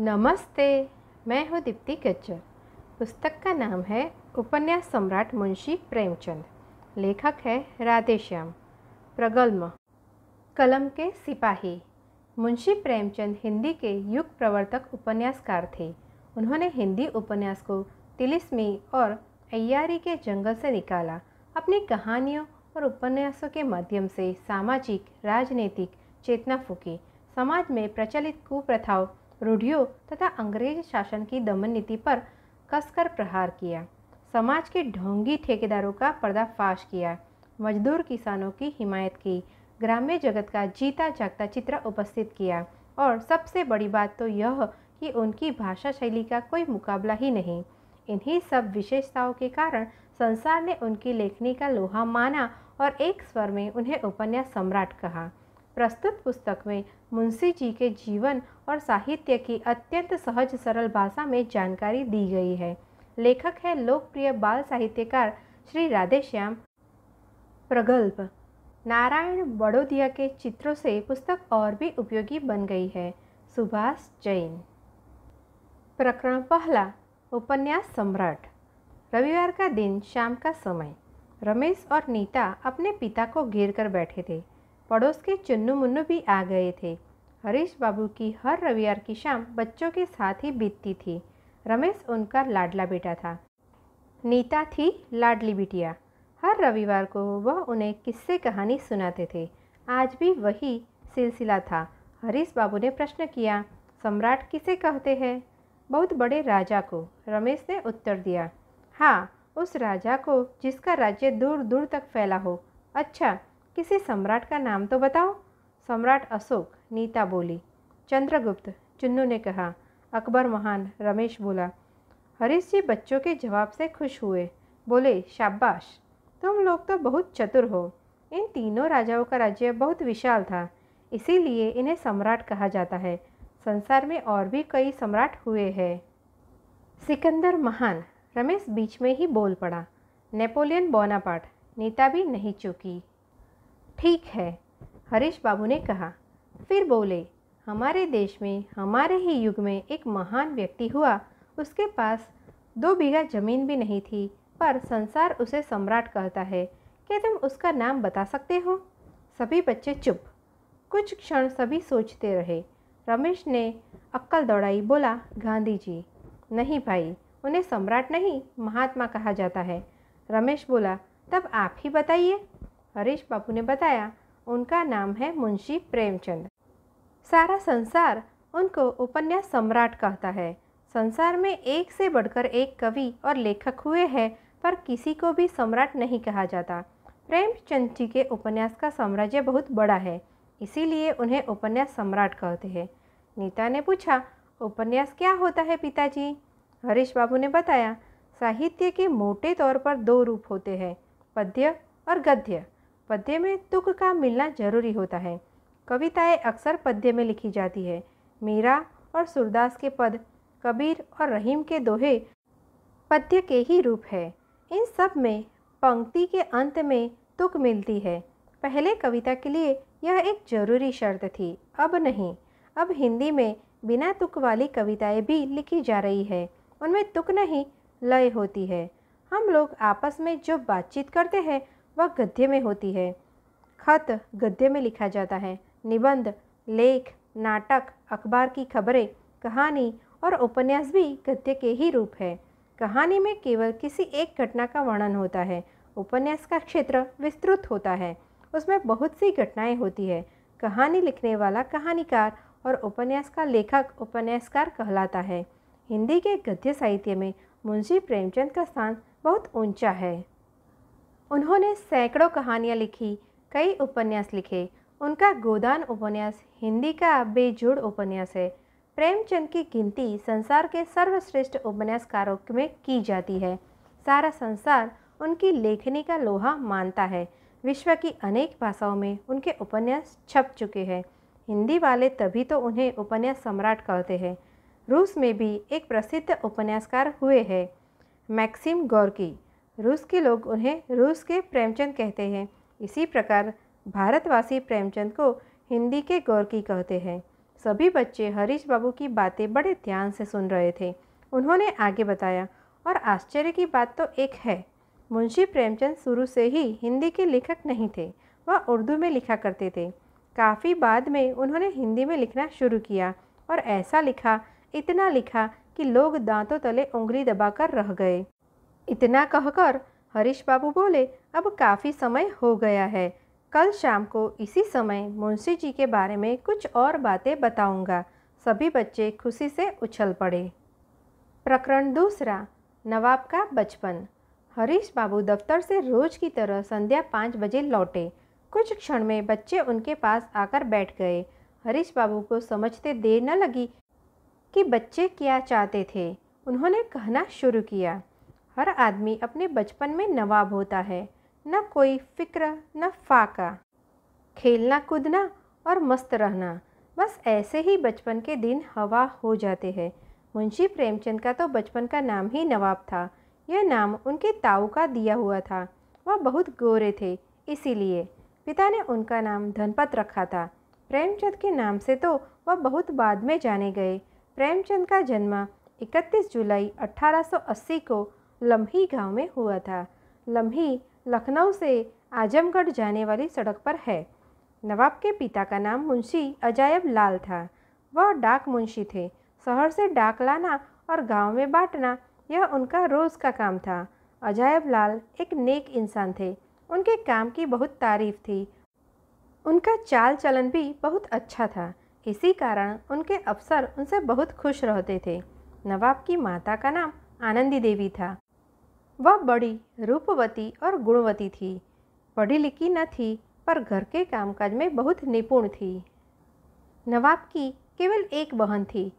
नमस्ते मैं हूँ दीप्ति कच्चर पुस्तक का नाम है उपन्यास सम्राट मुंशी प्रेमचंद लेखक है राधेश्याम प्रगल्म कलम के सिपाही मुंशी प्रेमचंद हिंदी के युग प्रवर्तक उपन्यासकार थे उन्होंने हिंदी उपन्यास को तिलिस्मी और अय्यारी के जंगल से निकाला अपनी कहानियों और उपन्यासों के माध्यम से सामाजिक राजनीतिक चेतना फूकी समाज में प्रचलित कुप्रथाओं रूढ़ियों तथा अंग्रेज शासन की दमन नीति पर कसकर प्रहार किया समाज के ढोंगी ठेकेदारों का पर्दाफाश किया मजदूर किसानों की हिमायत की ग्राम्य जगत का जीता जागता चित्र उपस्थित किया और सबसे बड़ी बात तो यह कि उनकी भाषा शैली का कोई मुकाबला ही नहीं इन्हीं सब विशेषताओं के कारण संसार ने उनकी लेखनी का लोहा माना और एक स्वर में उन्हें उपन्यास सम्राट कहा प्रस्तुत पुस्तक में मुंशी जी के जीवन और साहित्य की अत्यंत सहज सरल भाषा में जानकारी दी गई है लेखक है लोकप्रिय बाल साहित्यकार श्री राधेश्याम प्रगल्भ नारायण बड़ोदिया के चित्रों से पुस्तक और भी उपयोगी बन गई है सुभाष जैन प्रकरण पहला उपन्यास सम्राट रविवार का दिन शाम का समय रमेश और नीता अपने पिता को घेर कर बैठे थे पड़ोस के चुन्नू मुन्नू भी आ गए थे हरीश बाबू की हर रविवार की शाम बच्चों के साथ ही बीतती थी रमेश उनका लाडला बेटा था नीता थी लाडली बिटिया हर रविवार को वह उन्हें किस्से कहानी सुनाते थे आज भी वही सिलसिला था हरीश बाबू ने प्रश्न किया सम्राट किसे कहते हैं बहुत बड़े राजा को रमेश ने उत्तर दिया हाँ उस राजा को जिसका राज्य दूर दूर तक फैला हो अच्छा किसी सम्राट का नाम तो बताओ सम्राट अशोक नीता बोली चंद्रगुप्त चुन्नू ने कहा अकबर महान रमेश बोला हरीश जी बच्चों के जवाब से खुश हुए बोले शाबाश तुम लोग तो बहुत चतुर हो इन तीनों राजाओं का राज्य बहुत विशाल था इसीलिए इन्हें सम्राट कहा जाता है संसार में और भी कई सम्राट हुए हैं सिकंदर महान रमेश बीच में ही बोल पड़ा नेपोलियन बोनापार्ट नेता भी नहीं चूकी ठीक है हरीश बाबू ने कहा फिर बोले हमारे देश में हमारे ही युग में एक महान व्यक्ति हुआ उसके पास दो बीघा जमीन भी नहीं थी पर संसार उसे सम्राट कहता है क्या तुम उसका नाम बता सकते हो सभी बच्चे चुप कुछ क्षण सभी सोचते रहे रमेश ने अक्कल दौड़ाई बोला गांधी जी नहीं भाई उन्हें सम्राट नहीं महात्मा कहा जाता है रमेश बोला तब आप ही बताइए हरीश बाबू ने बताया उनका नाम है मुंशी प्रेमचंद सारा संसार उनको उपन्यास सम्राट कहता है संसार में एक से बढ़कर एक कवि और लेखक हुए हैं पर किसी को भी सम्राट नहीं कहा जाता प्रेमचंद जी के उपन्यास का साम्राज्य बहुत बड़ा है इसीलिए उन्हें उपन्यास सम्राट कहते हैं नीता ने पूछा उपन्यास क्या होता है पिताजी हरीश बाबू ने बताया साहित्य के मोटे तौर पर दो रूप होते हैं पद्य और गद्य पद्य में तुक का मिलना जरूरी होता है कविताएं अक्सर पद्य में लिखी जाती है मीरा और सुरदास के पद कबीर और रहीम के दोहे पद्य के ही रूप है इन सब में पंक्ति के अंत में तुक मिलती है पहले कविता के लिए यह एक जरूरी शर्त थी अब नहीं अब हिंदी में बिना तुक वाली कविताएं भी लिखी जा रही है उनमें तुक नहीं लय होती है हम लोग आपस में जो बातचीत करते हैं वह गद्य में होती है खत गद्य में लिखा जाता है निबंध लेख नाटक अखबार की खबरें कहानी और उपन्यास भी गद्य के ही रूप है कहानी में केवल किसी एक घटना का वर्णन होता है उपन्यास का क्षेत्र विस्तृत होता है उसमें बहुत सी घटनाएं होती है कहानी लिखने वाला कहानीकार और उपन्यास का लेखक उपन्यासकार कहलाता है हिंदी के गद्य साहित्य में मुंशी प्रेमचंद का स्थान बहुत ऊंचा है उन्होंने सैकड़ों कहानियाँ लिखी कई उपन्यास लिखे उनका गोदान उपन्यास हिंदी का बेजोड़ उपन्यास है प्रेमचंद की गिनती संसार के सर्वश्रेष्ठ उपन्यासकारों में की जाती है सारा संसार उनकी लेखनी का लोहा मानता है विश्व की अनेक भाषाओं में उनके उपन्यास छप चुके हैं हिंदी वाले तभी तो उन्हें उपन्यास सम्राट कहते हैं रूस में भी एक प्रसिद्ध उपन्यासकार हुए हैं मैक्सिम गौरकी रूस के लोग उन्हें रूस के प्रेमचंद कहते हैं इसी प्रकार भारतवासी प्रेमचंद को हिंदी के गोरकी कहते हैं सभी बच्चे हरीश बाबू की बातें बड़े ध्यान से सुन रहे थे उन्होंने आगे बताया और आश्चर्य की बात तो एक है मुंशी प्रेमचंद शुरू से ही हिंदी के लेखक नहीं थे वह उर्दू में लिखा करते थे काफ़ी बाद में उन्होंने हिंदी में लिखना शुरू किया और ऐसा लिखा इतना लिखा कि लोग दांतों तले उंगली दबाकर रह गए इतना कहकर हरीश बाबू बोले अब काफ़ी समय हो गया है कल शाम को इसी समय मुंशी जी के बारे में कुछ और बातें बताऊंगा। सभी बच्चे खुशी से उछल पड़े प्रकरण दूसरा नवाब का बचपन हरीश बाबू दफ्तर से रोज की तरह संध्या पाँच बजे लौटे कुछ क्षण में बच्चे उनके पास आकर बैठ गए हरीश बाबू को समझते देर न लगी कि बच्चे क्या चाहते थे उन्होंने कहना शुरू किया हर आदमी अपने बचपन में नवाब होता है न कोई फ़िक्र न फाका खेलना कूदना और मस्त रहना बस ऐसे ही बचपन के दिन हवा हो जाते हैं मुंशी प्रेमचंद का तो बचपन का नाम ही नवाब था यह नाम उनके ताऊ का दिया हुआ था वह बहुत गोरे थे इसीलिए पिता ने उनका नाम धनपत रखा था प्रेमचंद के नाम से तो वह बहुत बाद में जाने गए प्रेमचंद का जन्म 31 जुलाई 1880 को लम्ही गांव में हुआ था लम्ही लखनऊ से आजमगढ़ जाने वाली सड़क पर है नवाब के पिता का नाम मुंशी अजायब लाल था वह डाक मुंशी थे शहर से डाक लाना और गांव में बांटना यह उनका रोज़ का काम था अजायब लाल एक नेक इंसान थे उनके काम की बहुत तारीफ थी उनका चाल चलन भी बहुत अच्छा था इसी कारण उनके अफसर उनसे बहुत खुश रहते थे नवाब की माता का नाम आनंदी देवी था वह बड़ी रूपवती और गुणवती थी पढ़ी लिखी न थी पर घर के कामकाज में बहुत निपुण थी नवाब की केवल एक बहन थी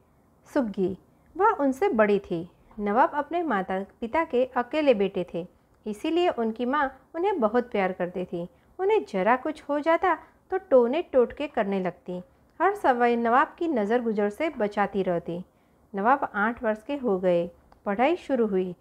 सुग्गी वह उनसे बड़ी थी नवाब अपने माता पिता के अकेले बेटे थे इसीलिए उनकी माँ उन्हें बहुत प्यार करती थी उन्हें जरा कुछ हो जाता तो टोने टोटके करने लगती हर समय नवाब की नज़र गुजर से बचाती रहती नवाब आठ वर्ष के हो गए पढ़ाई शुरू हुई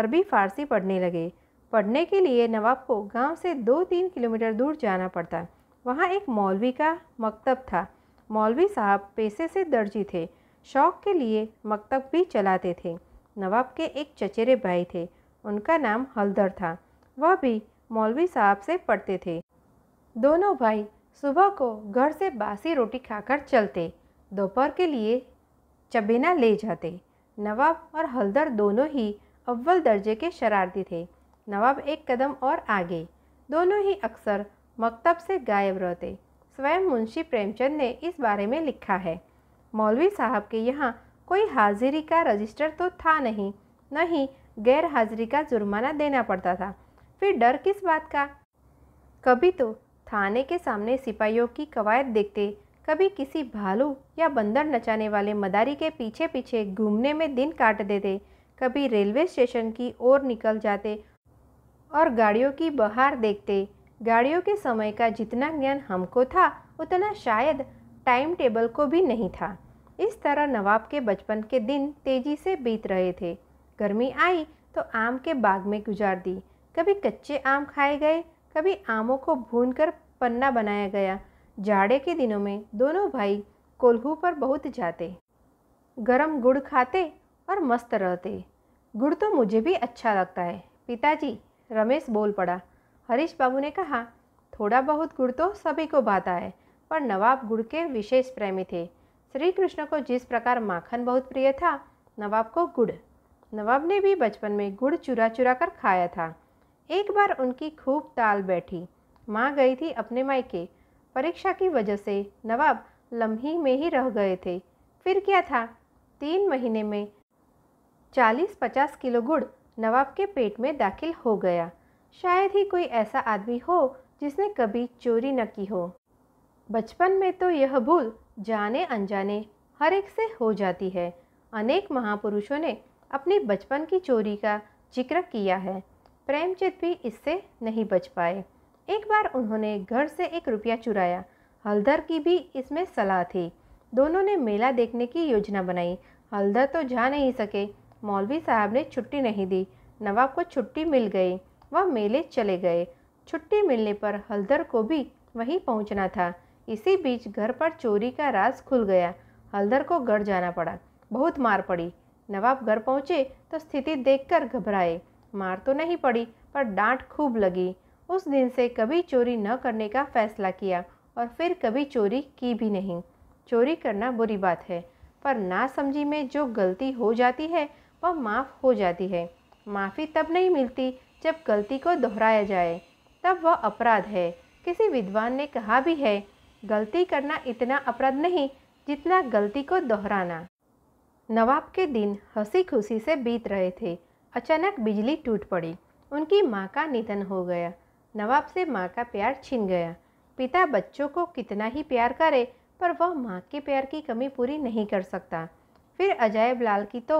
अरबी फ़ारसी पढ़ने लगे पढ़ने के लिए नवाब को गांव से दो तीन किलोमीटर दूर जाना पड़ता वहाँ एक मौलवी का मकतब था मौलवी साहब पैसे से दर्जी थे शौक के लिए मकतब भी चलाते थे नवाब के एक चचेरे भाई थे उनका नाम हलदर था वह भी मौलवी साहब से पढ़ते थे दोनों भाई सुबह को घर से बासी रोटी खाकर चलते दोपहर के लिए चबेना ले जाते नवाब और हलदर दोनों ही अव्वल दर्जे के शरारती थे नवाब एक कदम और आगे दोनों ही अक्सर मकतब से गायब रहते स्वयं मुंशी प्रेमचंद ने इस बारे में लिखा है मौलवी साहब के यहाँ कोई हाजिरी का रजिस्टर तो था नहीं न ही गैर हाजिरी का जुर्माना देना पड़ता था फिर डर किस बात का कभी तो थाने के सामने सिपाहियों की कवायद देखते कभी किसी भालू या बंदर नचाने वाले मदारी के पीछे पीछे घूमने में दिन काट देते कभी रेलवे स्टेशन की ओर निकल जाते और गाड़ियों की बहार देखते गाड़ियों के समय का जितना ज्ञान हमको था उतना शायद टाइम टेबल को भी नहीं था इस तरह नवाब के बचपन के दिन तेज़ी से बीत रहे थे गर्मी आई तो आम के बाग में गुजार दी कभी कच्चे आम खाए गए कभी आमों को भून कर पन्ना बनाया गया जाड़े के दिनों में दोनों भाई कोल्हू पर बहुत जाते गरम गुड़ खाते और मस्त रहते गुड़ तो मुझे भी अच्छा लगता है पिताजी रमेश बोल पड़ा हरीश बाबू ने कहा थोड़ा बहुत गुड़ तो सभी को भाता है पर नवाब गुड़ के विशेष प्रेमी थे श्री कृष्ण को जिस प्रकार माखन बहुत प्रिय था नवाब को गुड़ नवाब ने भी बचपन में गुड़ चुरा चुरा कर खाया था एक बार उनकी खूब ताल बैठी माँ गई थी अपने मायके परीक्षा की वजह से नवाब लम्ही में ही रह गए थे फिर क्या था तीन महीने में चालीस पचास किलो गुड़ नवाब के पेट में दाखिल हो गया शायद ही कोई ऐसा आदमी हो जिसने कभी चोरी न की हो बचपन में तो यह भूल जाने अनजाने हर एक से हो जाती है अनेक महापुरुषों ने अपने बचपन की चोरी का जिक्र किया है प्रेमचंद भी इससे नहीं बच पाए एक बार उन्होंने घर से एक रुपया चुराया हल्दर की भी इसमें सलाह थी दोनों ने मेला देखने की योजना बनाई हल्दर तो जा नहीं सके मौलवी साहब ने छुट्टी नहीं दी नवाब को छुट्टी मिल गई वह मेले चले गए छुट्टी मिलने पर हल्दर को भी वहीं पहुंचना था इसी बीच घर पर चोरी का राज खुल गया हल्दर को घर जाना पड़ा बहुत मार पड़ी नवाब घर पहुंचे तो स्थिति देखकर घबराए मार तो नहीं पड़ी पर डांट खूब लगी उस दिन से कभी चोरी न करने का फैसला किया और फिर कभी चोरी की भी नहीं चोरी करना बुरी बात है पर ना समझी में जो गलती हो जाती है और माफ़ हो जाती है माफ़ी तब नहीं मिलती जब गलती को दोहराया जाए तब वह अपराध है किसी विद्वान ने कहा भी है गलती करना इतना अपराध नहीं जितना गलती को दोहराना नवाब के दिन हंसी खुशी से बीत रहे थे अचानक बिजली टूट पड़ी उनकी माँ का निधन हो गया नवाब से माँ का प्यार छिन गया पिता बच्चों को कितना ही प्यार करे पर वह माँ के प्यार की कमी पूरी नहीं कर सकता फिर अजायब लाल की तो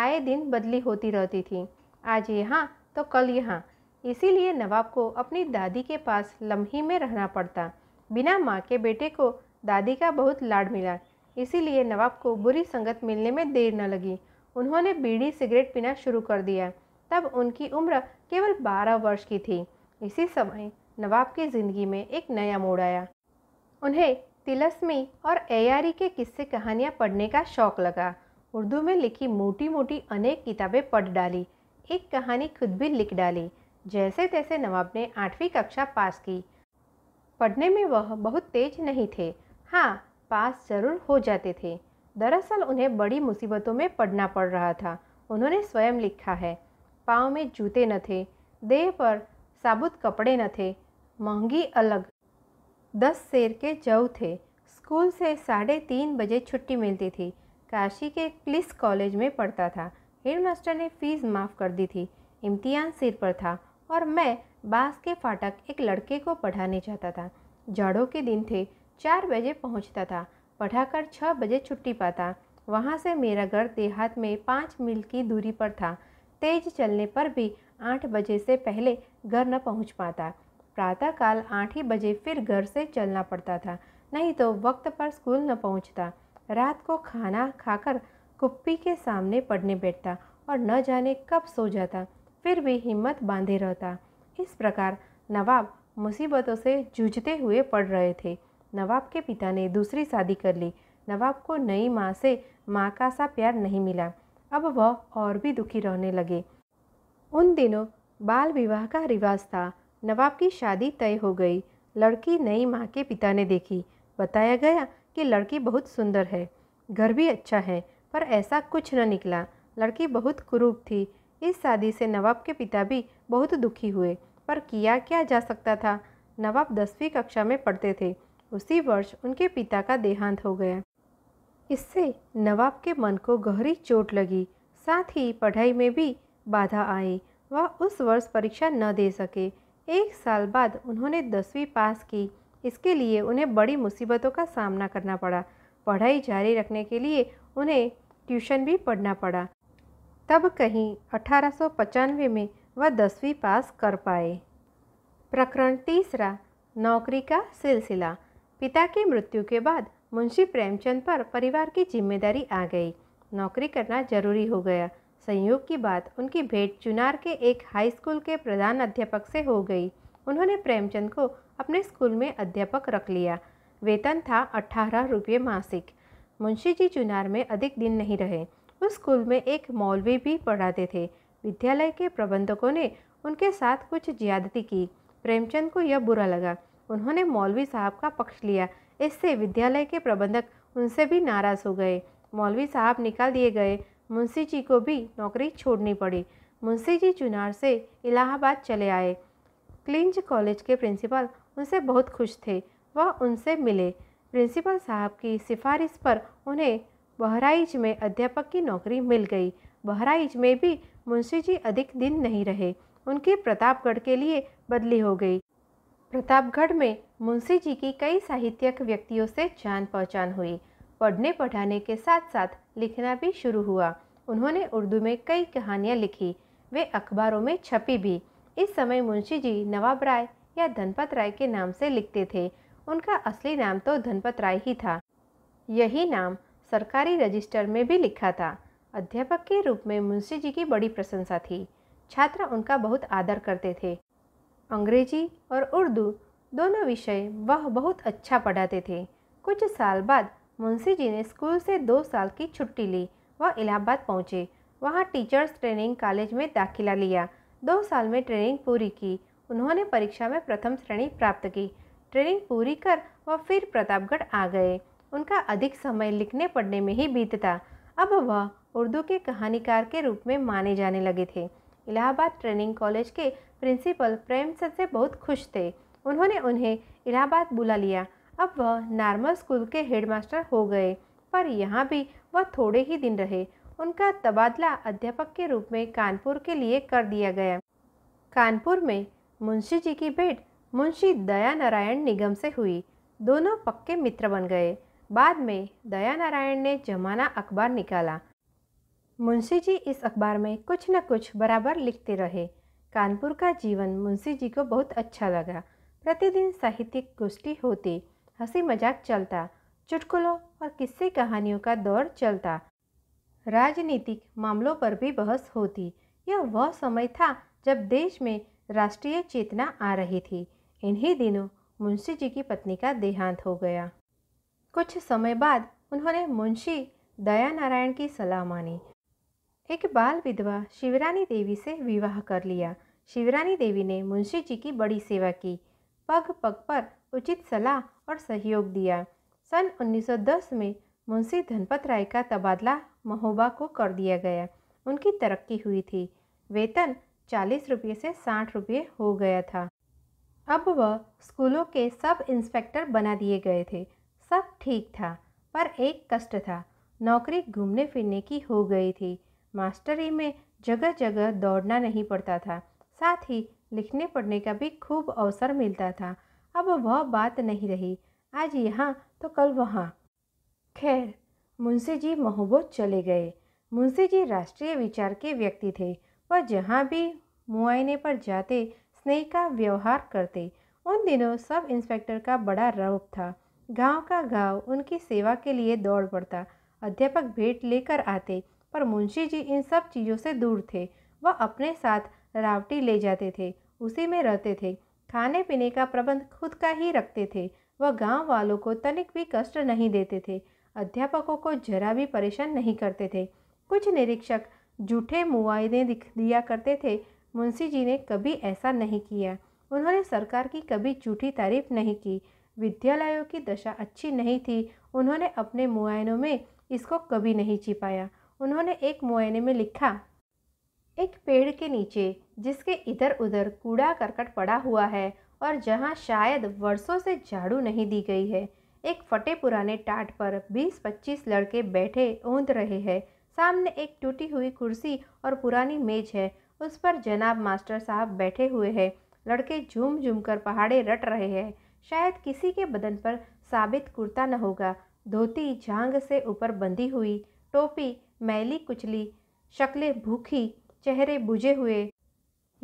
आए दिन बदली होती रहती थी आज यहाँ तो कल यहाँ इसीलिए नवाब को अपनी दादी के पास लम्ही में रहना पड़ता बिना माँ के बेटे को दादी का बहुत लाड मिला इसीलिए नवाब को बुरी संगत मिलने में देर न लगी उन्होंने बीड़ी सिगरेट पीना शुरू कर दिया तब उनकी उम्र केवल बारह वर्ष की थी इसी समय नवाब की ज़िंदगी में एक नया मोड़ आया उन्हें तिलस्मी और एयारी के किस्से कहानियाँ पढ़ने का शौक लगा उर्दू में लिखी मोटी मोटी अनेक किताबें पढ़ डाली एक कहानी खुद भी लिख डाली जैसे तैसे नवाब ने आठवीं कक्षा पास की पढ़ने में वह बहुत तेज नहीं थे हाँ पास ज़रूर हो जाते थे दरअसल उन्हें बड़ी मुसीबतों में पढ़ना पड़ रहा था उन्होंने स्वयं लिखा है पाँव में जूते न थे देह पर साबुत कपड़े न थे महंगी अलग दस शेर के जव थे स्कूल से साढ़े तीन बजे छुट्टी मिलती थी काशी के क्लिस कॉलेज में पढ़ता था हेडमास्टर ने फीस माफ़ कर दी थी इम्तिहान सिर पर था और मैं बास के फाटक एक लड़के को पढ़ाने जाता था जाड़ों के दिन थे चार बजे पहुंचता था पढ़ाकर छः बजे छुट्टी पाता वहाँ से मेरा घर देहात में पाँच मील की दूरी पर था तेज चलने पर भी आठ बजे से पहले घर न पहुँच पाता प्रातःकाल आठ ही बजे फिर घर से चलना पड़ता था नहीं तो वक्त पर स्कूल न पहुँचता रात को खाना खाकर कुप्पी के सामने पड़ने बैठता और न जाने कब सो जाता फिर भी हिम्मत बांधे रहता इस प्रकार नवाब मुसीबतों से जूझते हुए पड़ रहे थे नवाब के पिता ने दूसरी शादी कर ली नवाब को नई माँ से माँ का सा प्यार नहीं मिला अब वह और भी दुखी रहने लगे उन दिनों बाल विवाह का रिवाज था नवाब की शादी तय हो गई लड़की नई माँ के पिता ने देखी बताया गया कि लड़की बहुत सुंदर है घर भी अच्छा है पर ऐसा कुछ न निकला लड़की बहुत क्रूप थी इस शादी से नवाब के पिता भी बहुत दुखी हुए पर किया क्या जा सकता था नवाब दसवीं कक्षा में पढ़ते थे उसी वर्ष उनके पिता का देहांत हो गया इससे नवाब के मन को गहरी चोट लगी साथ ही पढ़ाई में भी बाधा आई वह उस वर्ष परीक्षा न दे सके एक साल बाद उन्होंने दसवीं पास की इसके लिए उन्हें बड़ी मुसीबतों का सामना करना पड़ा पढ़ाई जारी रखने के लिए उन्हें ट्यूशन भी पढ़ना पड़ा तब कहीं अठारह में वह दसवीं पास कर पाए प्रकरण तीसरा नौकरी का सिलसिला पिता की मृत्यु के बाद मुंशी प्रेमचंद पर परिवार की जिम्मेदारी आ गई नौकरी करना जरूरी हो गया संयोग की बात उनकी भेंट चुनार के एक हाई स्कूल के प्रधान अध्यापक से हो गई उन्होंने प्रेमचंद को अपने स्कूल में अध्यापक रख लिया वेतन था अट्ठारह रुपये मासिक मुंशी जी चुनार में अधिक दिन नहीं रहे उस स्कूल में एक मौलवी भी पढ़ाते थे विद्यालय के प्रबंधकों ने उनके साथ कुछ ज्यादती की प्रेमचंद को यह बुरा लगा उन्होंने मौलवी साहब का पक्ष लिया इससे विद्यालय के प्रबंधक उनसे भी नाराज़ हो गए मौलवी साहब निकाल दिए गए मुंशी जी को भी नौकरी छोड़नी पड़ी मुंशी जी चुनार से इलाहाबाद चले आए क्लिंज कॉलेज के प्रिंसिपल उनसे बहुत खुश थे वह उनसे मिले प्रिंसिपल साहब की सिफारिश पर उन्हें बहराइच में अध्यापक की नौकरी मिल गई बहराइच में भी मुंशी जी अधिक दिन नहीं रहे उनकी प्रतापगढ़ के लिए बदली हो गई प्रतापगढ़ में मुंशी जी की कई साहित्यिक व्यक्तियों से जान पहचान हुई पढ़ने पढ़ाने के साथ साथ लिखना भी शुरू हुआ उन्होंने उर्दू में कई कहानियाँ लिखी वे अखबारों में छपी भी इस समय मुंशी जी नवाब राय या धनपत राय के नाम से लिखते थे उनका असली नाम तो धनपत राय ही था यही नाम सरकारी रजिस्टर में भी लिखा था अध्यापक के रूप में मुंशी जी की बड़ी प्रशंसा थी छात्र उनका बहुत आदर करते थे अंग्रेजी और उर्दू दोनों विषय वह बहुत अच्छा पढ़ाते थे कुछ साल बाद मुंशी जी ने स्कूल से दो साल की छुट्टी ली वह इलाहाबाद पहुँचे वहाँ टीचर्स ट्रेनिंग कॉलेज में दाखिला लिया दो साल में ट्रेनिंग पूरी की उन्होंने परीक्षा में प्रथम श्रेणी प्राप्त की ट्रेनिंग पूरी कर वह फिर प्रतापगढ़ आ गए उनका अधिक समय लिखने पढ़ने में ही बीतता अब वह उर्दू के कहानीकार के रूप में माने जाने लगे थे इलाहाबाद ट्रेनिंग कॉलेज के प्रिंसिपल प्रेमचंद से बहुत खुश थे उन्होंने उन्हें इलाहाबाद बुला लिया अब वह नॉर्मल स्कूल के हेडमास्टर हो गए पर यहाँ भी वह थोड़े ही दिन रहे उनका तबादला अध्यापक के रूप में कानपुर के लिए कर दिया गया कानपुर में मुंशी जी की भेंट मुंशी दया नारायण निगम से हुई दोनों पक्के मित्र बन गए बाद में दया नारायण ने जमाना अखबार निकाला मुंशी जी इस अखबार में कुछ न कुछ बराबर लिखते रहे कानपुर का जीवन मुंशी जी को बहुत अच्छा लगा प्रतिदिन साहित्यिक गोष्ठी होती हंसी मजाक चलता चुटकुलों और किस्से कहानियों का दौर चलता राजनीतिक मामलों पर भी बहस होती यह वह समय था जब देश में राष्ट्रीय चेतना आ रही थी इन्हीं दिनों मुंशी जी की पत्नी का देहांत हो गया कुछ समय बाद उन्होंने मुंशी दया नारायण की सलाह मानी एक बाल विधवा शिवरानी देवी से विवाह कर लिया शिवरानी देवी ने मुंशी जी की बड़ी सेवा की पग पग पर उचित सलाह और सहयोग दिया सन 1910 में मुंशी धनपत राय का तबादला महोबा को कर दिया गया उनकी तरक्की हुई थी वेतन चालीस रुपये से साठ रुपये हो गया था अब वह स्कूलों के सब इंस्पेक्टर बना दिए गए थे सब ठीक था पर एक कष्ट था नौकरी घूमने फिरने की हो गई थी मास्टरी में जगह जगह दौड़ना नहीं पड़ता था साथ ही लिखने पढ़ने का भी खूब अवसर मिलता था अब वह बात नहीं रही आज यहाँ तो कल वहाँ खैर मुंशी जी महोबो चले गए मुंशी जी राष्ट्रीय विचार के व्यक्ति थे वह जहाँ भी मुआयने पर जाते स्नेह का व्यवहार करते उन दिनों सब इंस्पेक्टर का बड़ा रौब था गांव का गांव उनकी सेवा के लिए दौड़ पड़ता अध्यापक भेंट लेकर आते पर मुंशी जी इन सब चीज़ों से दूर थे वह अपने साथ रावटी ले जाते थे उसी में रहते थे खाने पीने का प्रबंध खुद का ही रखते थे वह गांव वालों को तनिक भी कष्ट नहीं देते थे अध्यापकों को जरा भी परेशान नहीं करते थे कुछ निरीक्षक झूठे मुआदे दिख दिया करते थे मुंशी जी ने कभी ऐसा नहीं किया उन्होंने सरकार की कभी झूठी तारीफ नहीं की विद्यालयों की दशा अच्छी नहीं थी उन्होंने अपने मुआयनों में इसको कभी नहीं छिपाया उन्होंने एक मुआयने में लिखा एक पेड़ के नीचे जिसके इधर उधर कूड़ा करकट पड़ा हुआ है और जहाँ शायद वर्षों से झाड़ू नहीं दी गई है एक फटे पुराने टाट पर 20-25 लड़के बैठे ऊंध रहे हैं सामने एक टूटी हुई कुर्सी और पुरानी मेज है उस पर जनाब मास्टर साहब बैठे हुए हैं लड़के झूम झूम कर पहाड़े रट रहे हैं शायद किसी के बदन पर साबित कुर्ता न होगा धोती झांग से ऊपर बंधी हुई टोपी मैली कुचली शक्लें भूखी चेहरे बुझे हुए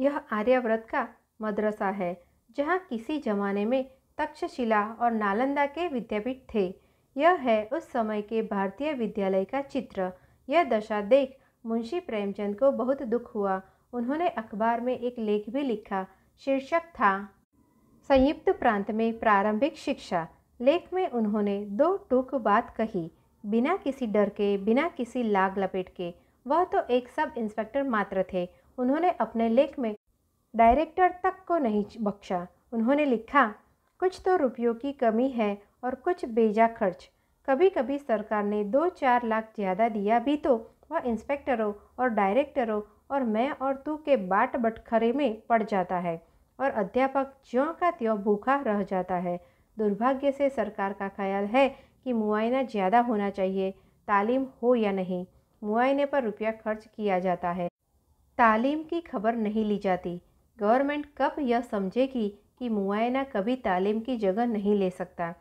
यह आर्यव्रत का मदरसा है जहाँ किसी जमाने में तक्षशिला और नालंदा के विद्यापीठ थे यह है उस समय के भारतीय विद्यालय का चित्र यह दशा देख मुंशी प्रेमचंद को बहुत दुख हुआ उन्होंने अखबार में एक लेख भी लिखा शीर्षक था संयुक्त प्रांत में प्रारंभिक शिक्षा लेख में उन्होंने दो टूक बात कही बिना किसी डर के बिना किसी लाग लपेट के वह तो एक सब इंस्पेक्टर मात्र थे उन्होंने अपने लेख में डायरेक्टर तक को नहीं बख्शा उन्होंने लिखा कुछ तो रुपयों की कमी है और कुछ बेजा खर्च कभी कभी सरकार ने दो चार लाख ज़्यादा दिया भी तो वह इंस्पेक्टरों और डायरेक्टरों और मैं और तू के बाट बटखरे में पड़ जाता है और अध्यापक ज्यों का त्यों भूखा रह जाता है दुर्भाग्य से सरकार का ख्याल है कि मुआयना ज़्यादा होना चाहिए तालीम हो या नहीं मुआयने पर रुपया खर्च किया जाता है तालीम की खबर नहीं ली जाती गवर्नमेंट कब यह समझेगी कि मुआयना कभी तालीम की जगह नहीं ले सकता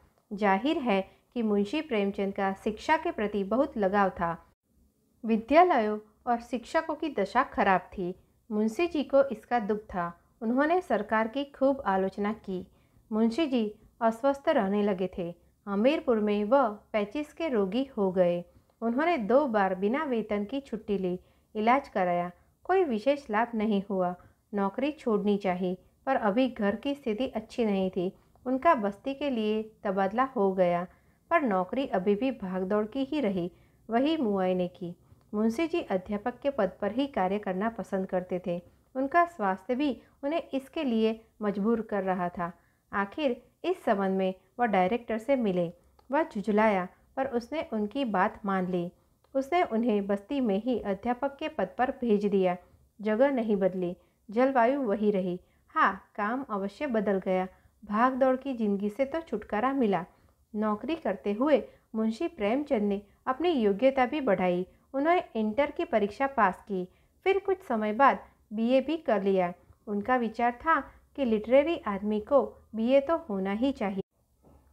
जाहिर है कि मुंशी प्रेमचंद का शिक्षा के प्रति बहुत लगाव था विद्यालयों और शिक्षकों की दशा खराब थी मुंशी जी को इसका दुख था उन्होंने सरकार की खूब आलोचना की मुंशी जी अस्वस्थ रहने लगे थे हमीरपुर में वह पैचिस के रोगी हो गए उन्होंने दो बार बिना वेतन की छुट्टी ली इलाज कराया कोई विशेष लाभ नहीं हुआ नौकरी छोड़नी चाहिए पर अभी घर की स्थिति अच्छी नहीं थी उनका बस्ती के लिए तबादला हो गया पर नौकरी अभी भी भागदौड़ की ही रही वही मुआयने की मुंशी जी अध्यापक के पद पर ही कार्य करना पसंद करते थे उनका स्वास्थ्य भी उन्हें इसके लिए मजबूर कर रहा था आखिर इस संबंध में वह डायरेक्टर से मिले वह झुझलाया पर उसने उनकी बात मान ली उसने उन्हें बस्ती में ही अध्यापक के पद पर भेज दिया जगह नहीं बदली जलवायु वही रही हाँ काम अवश्य बदल गया भाग दौड़ की जिंदगी से तो छुटकारा मिला नौकरी करते हुए मुंशी प्रेमचंद ने अपनी योग्यता भी बढ़ाई उन्होंने इंटर की परीक्षा पास की फिर कुछ समय बाद बीए भी कर लिया उनका विचार था कि लिटरेरी आदमी को बीए तो होना ही चाहिए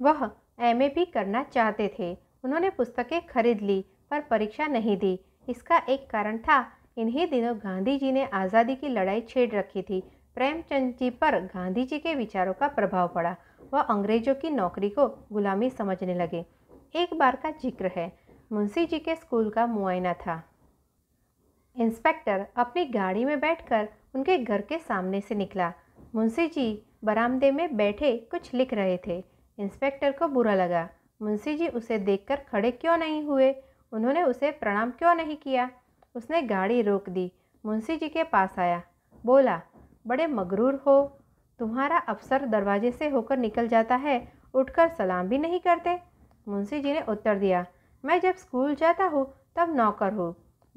वह एमए भी करना चाहते थे उन्होंने पुस्तकें खरीद ली पर परीक्षा नहीं दी इसका एक कारण था इन्हीं दिनों गांधी जी ने आज़ादी की लड़ाई छेड़ रखी थी प्रेमचंद जी पर गांधी जी के विचारों का प्रभाव पड़ा वह अंग्रेजों की नौकरी को गुलामी समझने लगे एक बार का जिक्र है मुंशी जी के स्कूल का मुआयना था इंस्पेक्टर अपनी गाड़ी में बैठकर उनके घर के सामने से निकला मुंशी जी बरामदे में बैठे कुछ लिख रहे थे इंस्पेक्टर को बुरा लगा मुंशी जी उसे देखकर खड़े क्यों नहीं हुए उन्होंने उसे प्रणाम क्यों नहीं किया उसने गाड़ी रोक दी मुंशी जी के पास आया बोला बड़े मगरूर हो तुम्हारा अफसर दरवाजे से होकर निकल जाता है उठकर सलाम भी नहीं करते मुंशी जी ने उत्तर दिया मैं जब स्कूल जाता हूँ तब नौकर हूँ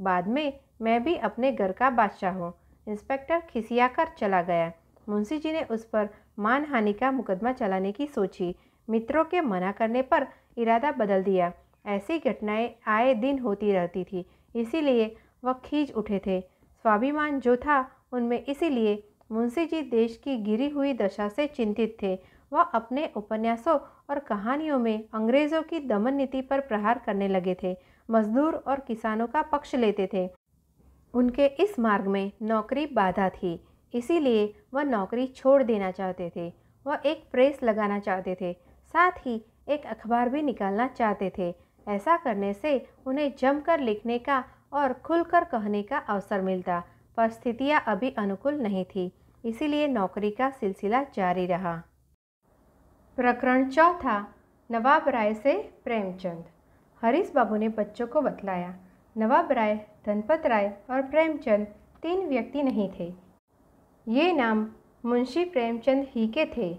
बाद में मैं भी अपने घर का बादशाह हूँ इंस्पेक्टर खिसिया कर चला गया मुंशी जी ने उस पर मानहानि का मुकदमा चलाने की सोची मित्रों के मना करने पर इरादा बदल दिया ऐसी घटनाएं आए दिन होती रहती थी इसीलिए वह खींच उठे थे स्वाभिमान जो था उनमें इसीलिए मुंशी जी देश की गिरी हुई दशा से चिंतित थे वह अपने उपन्यासों और कहानियों में अंग्रेज़ों की दमन नीति पर प्रहार करने लगे थे मजदूर और किसानों का पक्ष लेते थे उनके इस मार्ग में नौकरी बाधा थी इसीलिए वह नौकरी छोड़ देना चाहते थे वह एक प्रेस लगाना चाहते थे साथ ही एक अखबार भी निकालना चाहते थे ऐसा करने से उन्हें जमकर लिखने का और खुलकर कहने का अवसर मिलता परिस्थितियाँ अभी अनुकूल नहीं थी इसीलिए नौकरी का सिलसिला जारी रहा प्रकरण चौथा नवाब राय से प्रेमचंद हरीश बाबू ने बच्चों को बतलाया नवाब राय धनपत राय और प्रेमचंद तीन व्यक्ति नहीं थे ये नाम मुंशी प्रेमचंद ही के थे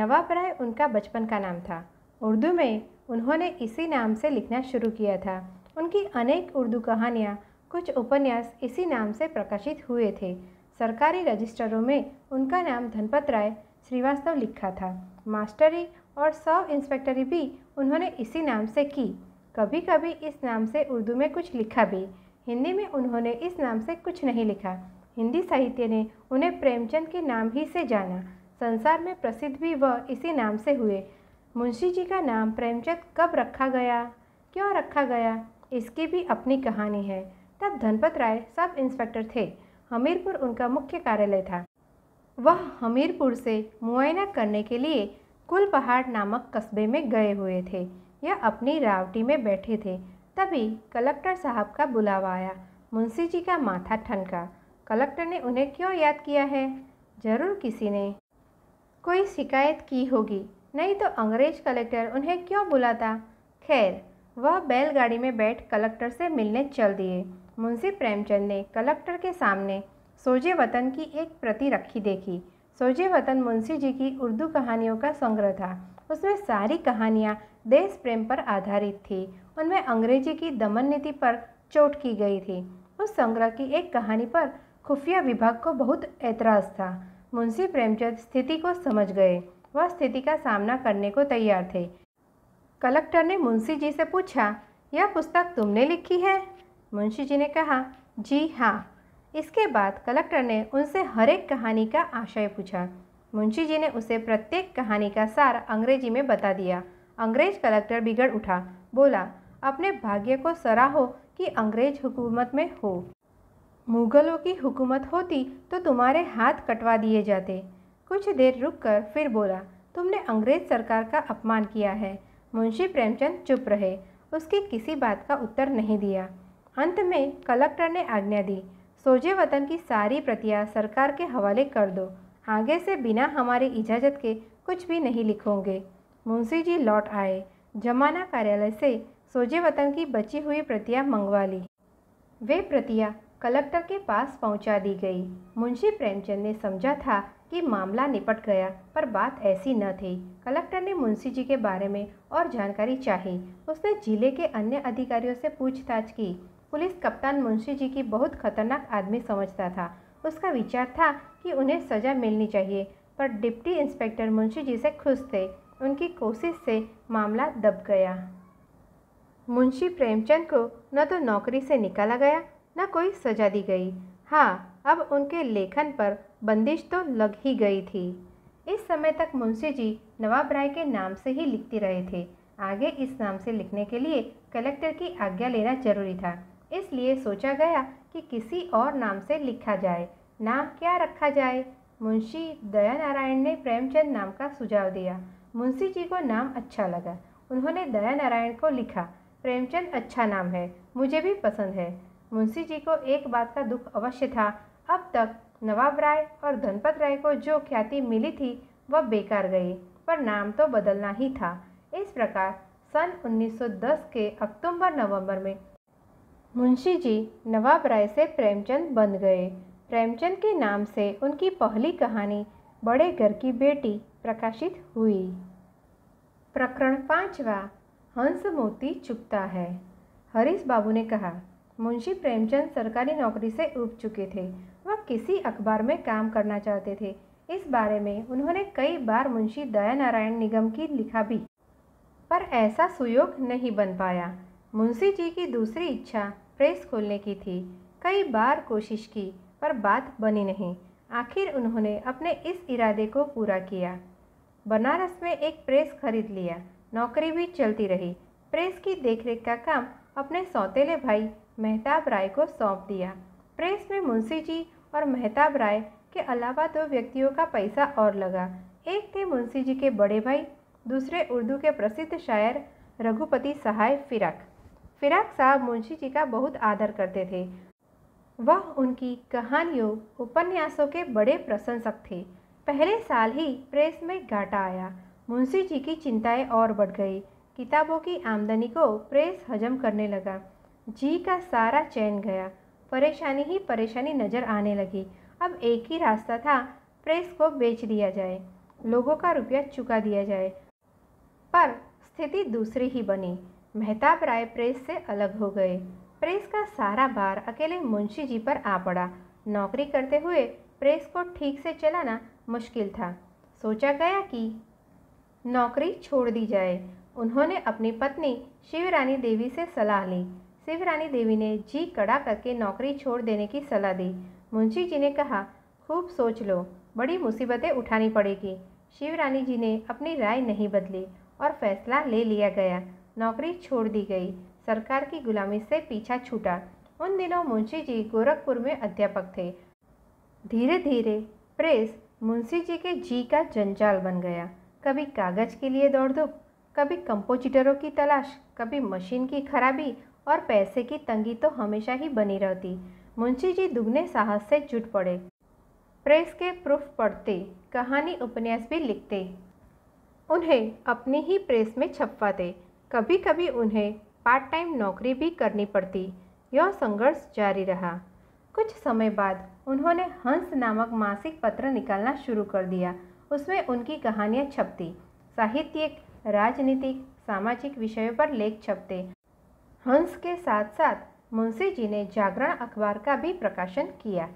नवाब राय उनका बचपन का नाम था उर्दू में उन्होंने इसी नाम से लिखना शुरू किया था उनकी अनेक उर्दू कहानियाँ कुछ उपन्यास इसी नाम से प्रकाशित हुए थे सरकारी रजिस्टरों में उनका नाम धनपत राय श्रीवास्तव लिखा था मास्टरी और सब इंस्पेक्टरी भी उन्होंने इसी नाम से की कभी कभी इस नाम से उर्दू में कुछ लिखा भी हिंदी में उन्होंने इस नाम से कुछ नहीं लिखा हिंदी साहित्य ने उन्हें प्रेमचंद के नाम ही से जाना संसार में प्रसिद्ध भी वह इसी नाम से हुए मुंशी जी का नाम प्रेमचंद कब रखा गया क्यों रखा गया इसकी भी अपनी कहानी है तब धनपत राय सब इंस्पेक्टर थे हमीरपुर उनका मुख्य कार्यालय था वह हमीरपुर से मुआयना करने के लिए कुल पहाड़ नामक कस्बे में गए हुए थे या अपनी रावटी में बैठे थे तभी कलेक्टर साहब का बुलावा आया मुंशी जी का माथा ठनका कलेक्टर ने उन्हें क्यों याद किया है ज़रूर किसी ने कोई शिकायत की होगी नहीं तो अंग्रेज कलेक्टर उन्हें क्यों बुलाता खैर वह बैलगाड़ी में बैठ कलेक्टर से मिलने चल दिए मुंशी प्रेमचंद ने कलेक्टर के सामने सोजे वतन की एक प्रति रखी देखी सोजे वतन मुंशी जी की उर्दू कहानियों का संग्रह था उसमें सारी कहानियाँ देश प्रेम पर आधारित थी उनमें अंग्रेजी की दमन नीति पर चोट की गई थी उस संग्रह की एक कहानी पर खुफिया विभाग को बहुत ऐतराज़ था मुंशी प्रेमचंद स्थिति को समझ गए वह स्थिति का सामना करने को तैयार थे कलेक्टर ने मुंशी जी से पूछा यह पुस्तक तुमने लिखी है मुंशी जी ने कहा जी हाँ इसके बाद कलेक्टर ने उनसे हर एक कहानी का आशय पूछा मुंशी जी ने उसे प्रत्येक कहानी का सार अंग्रेजी में बता दिया अंग्रेज कलेक्टर बिगड़ उठा बोला अपने भाग्य को सराहो कि अंग्रेज हुकूमत में हो मुग़लों की हुकूमत होती तो तुम्हारे हाथ कटवा दिए जाते कुछ देर रुक कर फिर बोला तुमने अंग्रेज सरकार का अपमान किया है मुंशी प्रेमचंद चुप रहे उसकी किसी बात का उत्तर नहीं दिया अंत में कलेक्टर ने आज्ञा दी सोजे वतन की सारी प्रतियां सरकार के हवाले कर दो आगे से बिना हमारी इजाज़त के कुछ भी नहीं लिखोगे मुंशी जी लौट आए जमाना कार्यालय से सोजे वतन की बची हुई प्रतियां मंगवा ली वे प्रतियां कलेक्टर के पास पहुंचा दी गई मुंशी प्रेमचंद ने समझा था कि मामला निपट गया पर बात ऐसी न थी कलेक्टर ने मुंशी जी के बारे में और जानकारी चाही उसने जिले के अन्य अधिकारियों से पूछताछ की पुलिस कप्तान मुंशी जी की बहुत खतरनाक आदमी समझता था उसका विचार था कि उन्हें सज़ा मिलनी चाहिए पर डिप्टी इंस्पेक्टर मुंशी जी से खुश थे उनकी कोशिश से मामला दब गया मुंशी प्रेमचंद को न तो नौकरी से निकाला गया न कोई सजा दी गई हाँ अब उनके लेखन पर बंदिश तो लग ही गई थी इस समय तक मुंशी जी नवाब राय के नाम से ही लिखते रहे थे आगे इस नाम से लिखने के लिए कलेक्टर की आज्ञा लेना जरूरी था इसलिए सोचा गया कि किसी और नाम से लिखा जाए नाम क्या रखा जाए मुंशी दयानारायण ने प्रेमचंद नाम का सुझाव दिया मुंशी जी को नाम अच्छा लगा उन्होंने दयानारायण को लिखा प्रेमचंद अच्छा नाम है मुझे भी पसंद है मुंशी जी को एक बात का दुख अवश्य था अब तक नवाब राय और धनपत राय को जो ख्याति मिली थी वह बेकार गई पर नाम तो बदलना ही था इस प्रकार सन 1910 के अक्टूबर नवंबर में मुंशी जी नवाब राय से प्रेमचंद बन गए प्रेमचंद के नाम से उनकी पहली कहानी बड़े घर की बेटी प्रकाशित हुई प्रकरण पांचवा हंस मोती चुपता है हरीश बाबू ने कहा मुंशी प्रेमचंद सरकारी नौकरी से उब चुके थे वह किसी अखबार में काम करना चाहते थे इस बारे में उन्होंने कई बार मुंशी दयानारायण निगम की लिखा भी पर ऐसा सुयोग नहीं बन पाया मुंशी जी की दूसरी इच्छा प्रेस खोलने की थी कई बार कोशिश की पर बात बनी नहीं आखिर उन्होंने अपने इस इरादे को पूरा किया बनारस में एक प्रेस खरीद लिया नौकरी भी चलती रही प्रेस की देखरेख का काम अपने सौतेले भाई मेहताब राय को सौंप दिया प्रेस में मुंशी जी और मेहताब राय के अलावा दो व्यक्तियों का पैसा और लगा एक थे मुंशी जी के बड़े भाई दूसरे उर्दू के प्रसिद्ध शायर रघुपति सहाय फिराक फिराक साहब मुंशी जी का बहुत आदर करते थे वह उनकी कहानियों उपन्यासों के बड़े प्रशंसक थे पहले साल ही प्रेस में घाटा आया मुंशी जी की चिंताएं और बढ़ गई किताबों की आमदनी को प्रेस हजम करने लगा जी का सारा चैन गया परेशानी ही परेशानी नज़र आने लगी अब एक ही रास्ता था प्रेस को बेच दिया जाए लोगों का रुपया चुका दिया जाए पर स्थिति दूसरी ही बनी मेहताब राय प्रेस से अलग हो गए प्रेस का सारा भार अकेले मुंशी जी पर आ पड़ा नौकरी करते हुए प्रेस को ठीक से चलाना मुश्किल था सोचा गया कि नौकरी छोड़ दी जाए उन्होंने अपनी पत्नी शिवरानी देवी से सलाह ली शिवरानी देवी ने जी कड़ा करके नौकरी छोड़ देने की सलाह दी मुंशी जी ने कहा खूब सोच लो बड़ी मुसीबतें उठानी पड़ेगी शिवरानी जी ने अपनी राय नहीं बदली और फैसला ले लिया गया नौकरी छोड़ दी गई सरकार की गुलामी से पीछा छूटा उन दिनों मुंशी जी गोरखपुर में अध्यापक थे धीरे धीरे प्रेस मुंशी जी के जी का जंजाल बन गया कभी कागज़ के लिए दौड़ दो कभी कंपोजिटरों की तलाश कभी मशीन की खराबी और पैसे की तंगी तो हमेशा ही बनी रहती मुंशी जी दुगने साहस से जुट पड़े प्रेस के प्रूफ पढ़ते कहानी उपन्यास भी लिखते उन्हें अपनी ही प्रेस में छपवाते कभी कभी उन्हें पार्ट टाइम नौकरी भी करनी पड़ती यह संघर्ष जारी रहा कुछ समय बाद उन्होंने हंस नामक मासिक पत्र निकालना शुरू कर दिया उसमें उनकी कहानियाँ छपती साहित्यिक राजनीतिक सामाजिक विषयों पर लेख छपते हंस के साथ साथ मुंशी जी ने जागरण अखबार का भी प्रकाशन किया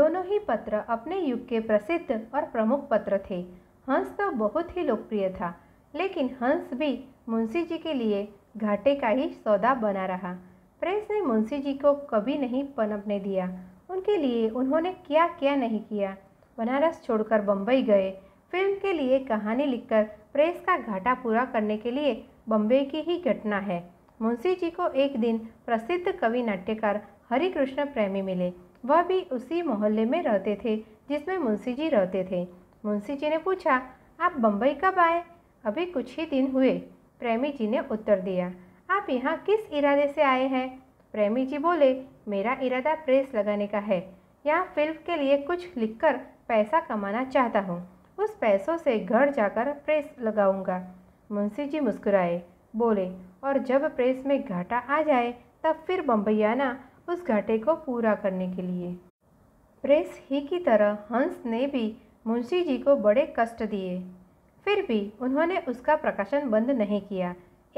दोनों ही पत्र अपने युग के प्रसिद्ध और प्रमुख पत्र थे हंस तो बहुत ही लोकप्रिय था लेकिन हंस भी मुंशी जी के लिए घाटे का ही सौदा बना रहा प्रेस ने मुंशी जी को कभी नहीं पनपने दिया उनके लिए उन्होंने क्या क्या नहीं किया बनारस छोड़कर बम्बई गए फिल्म के लिए कहानी लिखकर प्रेस का घाटा पूरा करने के लिए बम्बई की ही घटना है मुंशी जी को एक दिन प्रसिद्ध कवि नाट्यकार हरिकृष्ण प्रेमी मिले वह भी उसी मोहल्ले में रहते थे जिसमें मुंशी जी रहते थे मुंशी जी ने पूछा आप बम्बई कब आए अभी कुछ ही दिन हुए प्रेमी जी ने उत्तर दिया आप यहाँ किस इरादे से आए हैं प्रेमी जी बोले मेरा इरादा प्रेस लगाने का है यहाँ फिल्म के लिए कुछ लिखकर पैसा कमाना चाहता हूँ उस पैसों से घर जाकर प्रेस लगाऊंगा मुंशी जी मुस्कुराए बोले और जब प्रेस में घाटा आ जाए तब फिर बम्बई आना उस घाटे को पूरा करने के लिए प्रेस ही की तरह हंस ने भी मुंशी जी को बड़े कष्ट दिए फिर भी उन्होंने उसका प्रकाशन बंद नहीं किया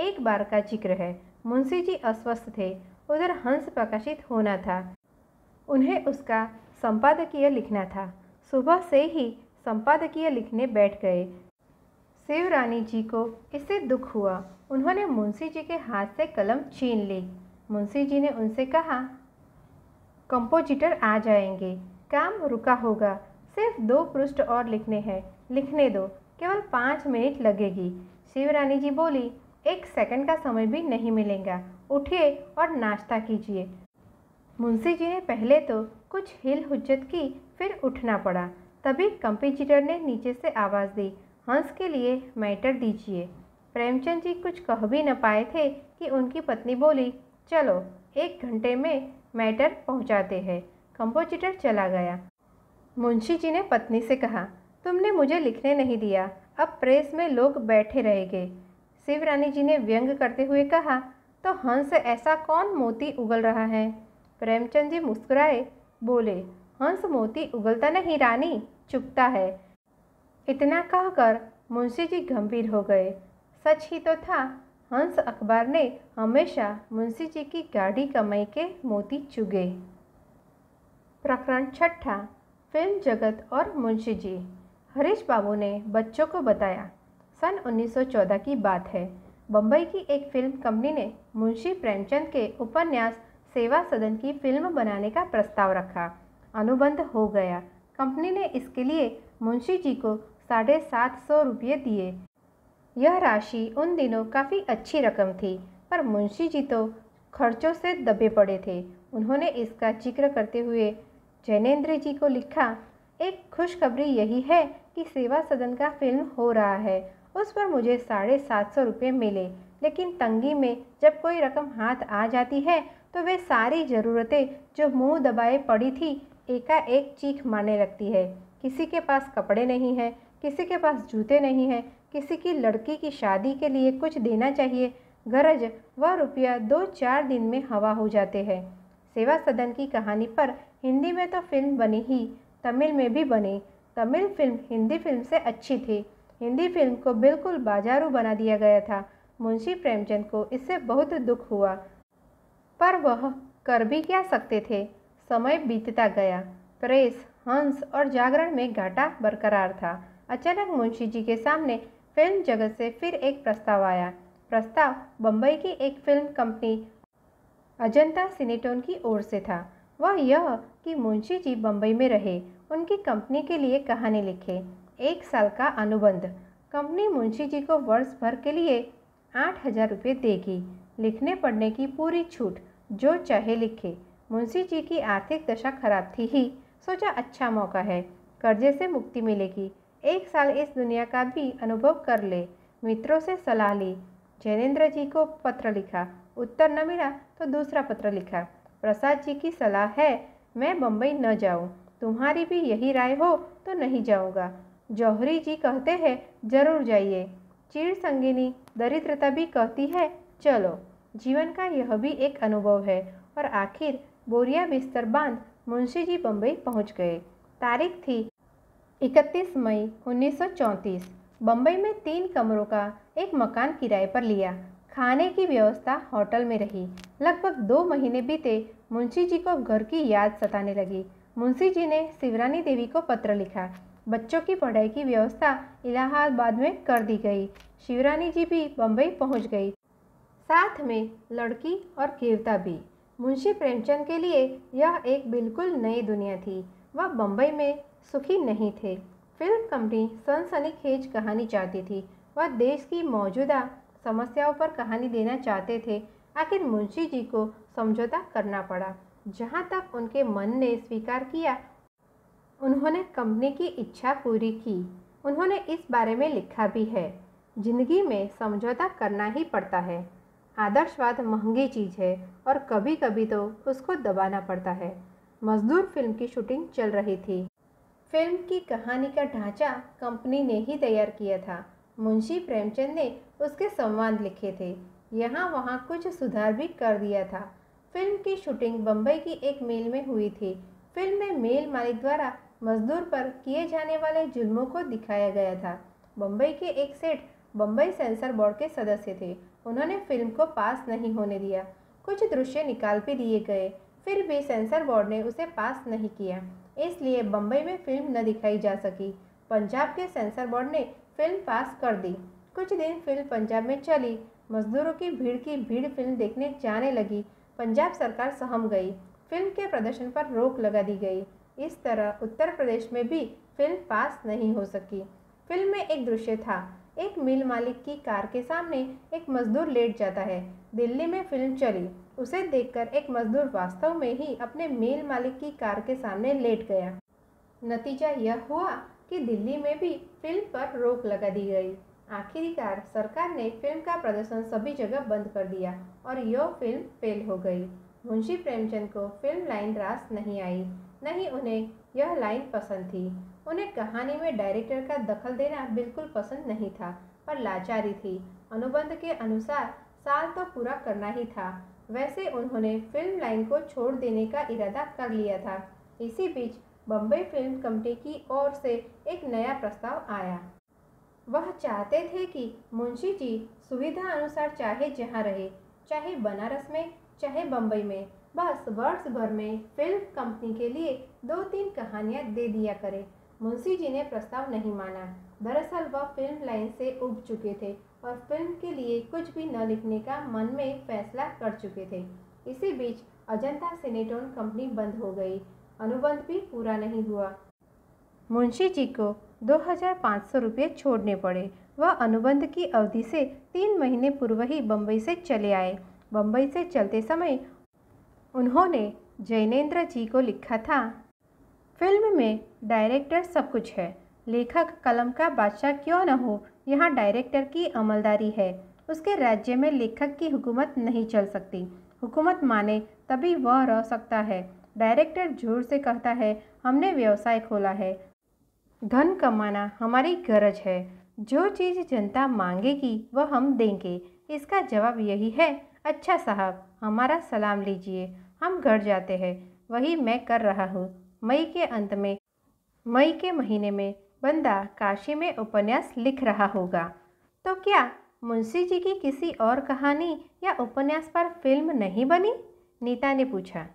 एक बार का जिक्र है मुंशी जी अस्वस्थ थे उधर हंस प्रकाशित होना था उन्हें उसका संपादकीय लिखना था सुबह से ही संपादकीय लिखने बैठ गए शिव रानी जी को इससे दुख हुआ उन्होंने मुंशी जी के हाथ से कलम छीन ली मुंशी जी ने उनसे कहा कंपोजिटर आ जाएंगे काम रुका होगा सिर्फ दो पृष्ठ और लिखने हैं लिखने दो केवल पाँच मिनट लगेगी शिवरानी जी बोली एक सेकंड का समय भी नहीं मिलेगा उठिए और नाश्ता कीजिए मुंशी जी ने पहले तो कुछ हिल हुज्जत की फिर उठना पड़ा तभी कंपीजिटर ने नीचे से आवाज़ दी हंस के लिए मैटर दीजिए प्रेमचंद जी कुछ कह भी न पाए थे कि उनकी पत्नी बोली चलो एक घंटे में मैटर पहुंचाते हैं कंपोजिटर चला गया मुंशी जी ने पत्नी से कहा तुमने मुझे लिखने नहीं दिया अब प्रेस में लोग बैठे रहेंगे शिवरानी जी ने व्यंग करते हुए कहा तो हंस ऐसा कौन मोती उगल रहा है प्रेमचंद जी मुस्कुराए बोले हंस मोती उगलता नहीं रानी चुपता है इतना कहकर मुंशी जी गंभीर हो गए सच ही तो था हंस अखबार ने हमेशा मुंशी जी की गाढ़ी कमाई के मोती चुगे प्रकरण छठा फिल्म जगत और मुंशी जी हरीश बाबू ने बच्चों को बताया सन 1914 की बात है बम्बई की एक फिल्म कंपनी ने मुंशी प्रेमचंद के उपन्यास सेवा सदन की फिल्म बनाने का प्रस्ताव रखा अनुबंध हो गया कंपनी ने इसके लिए मुंशी जी को साढ़े सात सौ रुपये दिए यह राशि उन दिनों काफ़ी अच्छी रकम थी पर मुंशी जी तो खर्चों से दबे पड़े थे उन्होंने इसका जिक्र करते हुए जैनेन्द्र जी को लिखा एक खुशखबरी यही है कि सेवा सदन का फिल्म हो रहा है उस पर मुझे साढ़े सात सौ रुपये मिले लेकिन तंगी में जब कोई रकम हाथ आ जाती है तो वे सारी ज़रूरतें जो मुंह दबाए पड़ी थी एकाएक चीख मारने लगती है किसी के पास कपड़े नहीं हैं किसी के पास जूते नहीं हैं किसी की लड़की की शादी के लिए कुछ देना चाहिए गरज वह रुपया दो चार दिन में हवा हो जाते हैं सेवा सदन की कहानी पर हिंदी में तो फिल्म बनी ही तमिल में भी बनी तमिल फिल्म हिंदी फिल्म से अच्छी थी हिंदी फिल्म को बिल्कुल बाजारू बना दिया गया था मुंशी प्रेमचंद को इससे बहुत दुख हुआ पर वह कर भी क्या सकते थे समय बीतता गया प्रेस हंस और जागरण में घाटा बरकरार था अचानक मुंशी जी के सामने फिल्म जगत से फिर एक प्रस्ताव आया प्रस्ताव बम्बई की एक फिल्म कंपनी अजंता सिनेटोन की ओर से था वह यह कि मुंशी जी बम्बई में रहे उनकी कंपनी के लिए कहानी लिखे एक साल का अनुबंध कंपनी मुंशी जी को वर्ष भर के लिए आठ हज़ार रुपये देगी लिखने पढ़ने की पूरी छूट जो चाहे लिखे मुंशी जी की आर्थिक दशा खराब थी ही सोचा अच्छा मौका है कर्जे से मुक्ति मिलेगी एक साल इस दुनिया का भी अनुभव कर ले मित्रों से सलाह ली जैनेन्द्र जी को पत्र लिखा उत्तर न मिला तो दूसरा पत्र लिखा प्रसाद जी की सलाह है मैं बम्बई न जाऊँ तुम्हारी भी यही राय हो तो नहीं जाऊँगा जौहरी जी कहते हैं जरूर जाइए चीर संगिनी दरिद्रता भी कहती है चलो जीवन का यह भी एक अनुभव है और आखिर बोरिया बिस्तर बांध मुंशी जी बम्बई पहुंच गए तारीख थी 31 मई 1934 बम्बई में तीन कमरों का एक मकान किराए पर लिया खाने की व्यवस्था होटल में रही लगभग दो महीने बीते मुंशी जी को घर की याद सताने लगी मुंशी जी ने शिवरानी देवी को पत्र लिखा बच्चों की पढ़ाई की व्यवस्था इलाहाबाद में कर दी गई शिवरानी जी भी बम्बई पहुंच गई साथ में लड़की और केवता भी मुंशी प्रेमचंद के लिए यह एक बिल्कुल नई दुनिया थी वह बम्बई में सुखी नहीं थे फिल्म कंपनी सनसनी खेज कहानी चाहती थी वह देश की मौजूदा समस्याओं पर कहानी देना चाहते थे आखिर मुंशी जी को समझौता करना पड़ा जहाँ तक उनके मन ने स्वीकार किया उन्होंने कंपनी की इच्छा पूरी की उन्होंने इस बारे में लिखा भी है जिंदगी में समझौता करना ही पड़ता है आदर्शवाद महंगी चीज़ है और कभी कभी तो उसको दबाना पड़ता है मजदूर फिल्म की शूटिंग चल रही थी फिल्म की कहानी का ढांचा कंपनी ने ही तैयार किया था मुंशी प्रेमचंद ने उसके संवाद लिखे थे यहाँ वहाँ कुछ सुधार भी कर दिया था फिल्म की शूटिंग बम्बई की एक मेल में हुई थी फिल्म में मेल मालिक द्वारा मजदूर पर किए जाने वाले जुल्मों को दिखाया गया था बम्बई के एक सेठ बम्बई सेंसर बोर्ड के सदस्य थे उन्होंने फिल्म को पास नहीं होने दिया कुछ दृश्य निकाल भी दिए गए फिर भी सेंसर बोर्ड ने उसे पास नहीं किया इसलिए बम्बई में फिल्म न दिखाई जा सकी पंजाब के सेंसर बोर्ड ने फिल्म पास कर दी कुछ दिन फिल्म पंजाब में चली मजदूरों की भीड़ की भीड़ फिल्म देखने जाने लगी पंजाब सरकार सहम गई फिल्म के प्रदर्शन पर रोक लगा दी गई इस तरह उत्तर प्रदेश में भी फिल्म पास नहीं हो सकी फिल्म में एक दृश्य था एक मिल मालिक की कार के सामने एक मजदूर लेट जाता है दिल्ली में फिल्म चली उसे देखकर एक मजदूर वास्तव में ही अपने मिल मालिक की कार के सामने लेट गया नतीजा यह हुआ कि दिल्ली में भी फिल्म पर रोक लगा दी गई आखिरकार सरकार ने फिल्म का प्रदर्शन सभी जगह बंद कर दिया और यह फिल्म फेल हो गई मुंशी प्रेमचंद को फिल्म लाइन रास नहीं आई नहीं उन्हें यह लाइन पसंद थी उन्हें कहानी में डायरेक्टर का दखल देना बिल्कुल पसंद नहीं था पर लाचारी थी अनुबंध के अनुसार साल तो पूरा करना ही था वैसे उन्होंने फिल्म लाइन को छोड़ देने का इरादा कर लिया था इसी बीच बम्बई फिल्म कंपनी की ओर से एक नया प्रस्ताव आया वह चाहते थे कि मुंशी जी सुविधा अनुसार चाहे जहाँ रहे चाहे बनारस में चाहे बम्बई में बस वर्ष भर में फिल्म कंपनी के लिए दो तीन कहानियाँ दे दिया करें मुंशी जी ने प्रस्ताव नहीं माना दरअसल वह फिल्म लाइन से उब चुके थे और फिल्म के लिए कुछ भी न लिखने का मन में फैसला कर चुके थे इसी बीच अजंता सिनेटोन कंपनी बंद हो गई अनुबंध भी पूरा नहीं हुआ मुंशी जी को दो हज़ार पाँच सौ रुपये छोड़ने पड़े वह अनुबंध की अवधि से तीन महीने पूर्व ही बम्बई से चले आए बम्बई से चलते समय उन्होंने जैनेन्द्र जी को लिखा था फिल्म में डायरेक्टर सब कुछ है लेखक कलम का बादशाह क्यों न हो यहाँ डायरेक्टर की अमलदारी है उसके राज्य में लेखक की हुकूमत नहीं चल सकती हुकूमत माने तभी वह रह सकता है डायरेक्टर जोर से कहता है हमने व्यवसाय खोला है धन कमाना हमारी गरज है जो चीज़ जनता मांगेगी वह हम देंगे इसका जवाब यही है अच्छा साहब हमारा सलाम लीजिए हम घर जाते हैं वही मैं कर रहा हूँ मई के अंत में मई के महीने में बंदा काशी में उपन्यास लिख रहा होगा तो क्या मुंशी जी की किसी और कहानी या उपन्यास पर फिल्म नहीं बनी नीता ने पूछा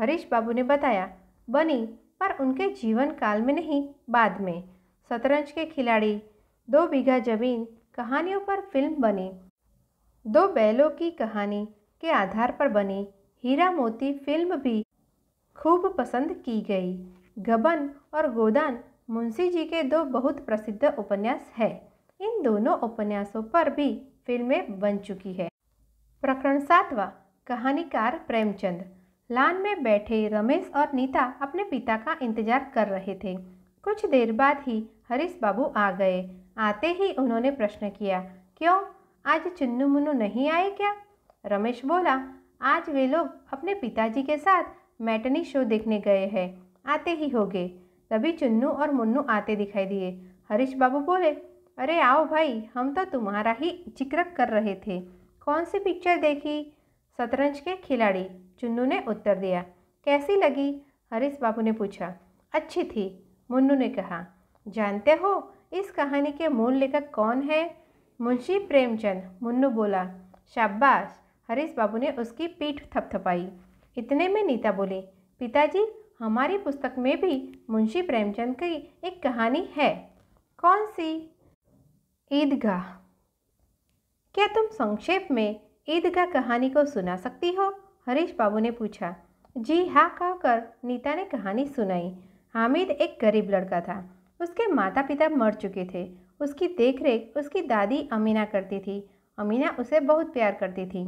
हरीश बाबू ने बताया बनी पर उनके जीवन काल में नहीं बाद में शतरंज के खिलाड़ी दो बीघा जमीन कहानियों पर फिल्म बनी दो बैलों की कहानी के आधार पर बनी हीरा मोती फिल्म भी खूब पसंद की गई गबन और गोदान मुंशी जी के दो बहुत प्रसिद्ध उपन्यास है इन दोनों उपन्यासों पर भी फिल्में बन चुकी है प्रकरण सातवा कहानीकार प्रेमचंद लान में बैठे रमेश और नीता अपने पिता का इंतजार कर रहे थे कुछ देर बाद ही हरीश बाबू आ गए आते ही उन्होंने प्रश्न किया क्यों आज चुन्नू मुन्नू नहीं आए क्या रमेश बोला आज वे लोग अपने पिताजी के साथ मैटनी शो देखने गए हैं आते ही हो गए तभी चुन्नू और मुन्नू आते दिखाई दिए हरीश बाबू बोले अरे आओ भाई हम तो तुम्हारा ही जिक्र कर रहे थे कौन सी पिक्चर देखी शतरंज के खिलाड़ी चुन्नू ने उत्तर दिया कैसी लगी हरीश बाबू ने पूछा अच्छी थी मुन्नू ने कहा जानते हो इस कहानी के मूल लेखक कौन है मुंशी प्रेमचंद मुन्नू बोला शाबाश हरीश बाबू ने उसकी पीठ थपथपाई इतने में नीता बोली पिताजी हमारी पुस्तक में भी मुंशी प्रेमचंद की एक कहानी है कौन सी ईदगाह क्या तुम संक्षेप में ईदगाह कहानी को सुना सकती हो हरीश बाबू ने पूछा जी हाँ कहकर नीता ने कहानी सुनाई हामिद एक गरीब लड़का था उसके माता पिता मर चुके थे उसकी देखरेख उसकी दादी अमीना करती थी अमीना उसे बहुत प्यार करती थी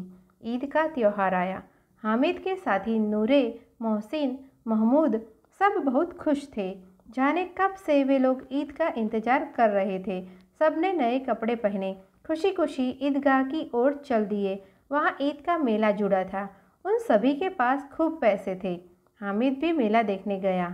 ईद का त्यौहार आया हामिद के साथी नूरे मोहसिन महमूद सब बहुत खुश थे जाने कब से वे लोग ईद का इंतज़ार कर रहे थे सब ने नए कपड़े पहने खुशी खुशी ईदगाह की ओर चल दिए वहाँ ईद का मेला जुड़ा था उन सभी के पास खूब पैसे थे हामिद भी मेला देखने गया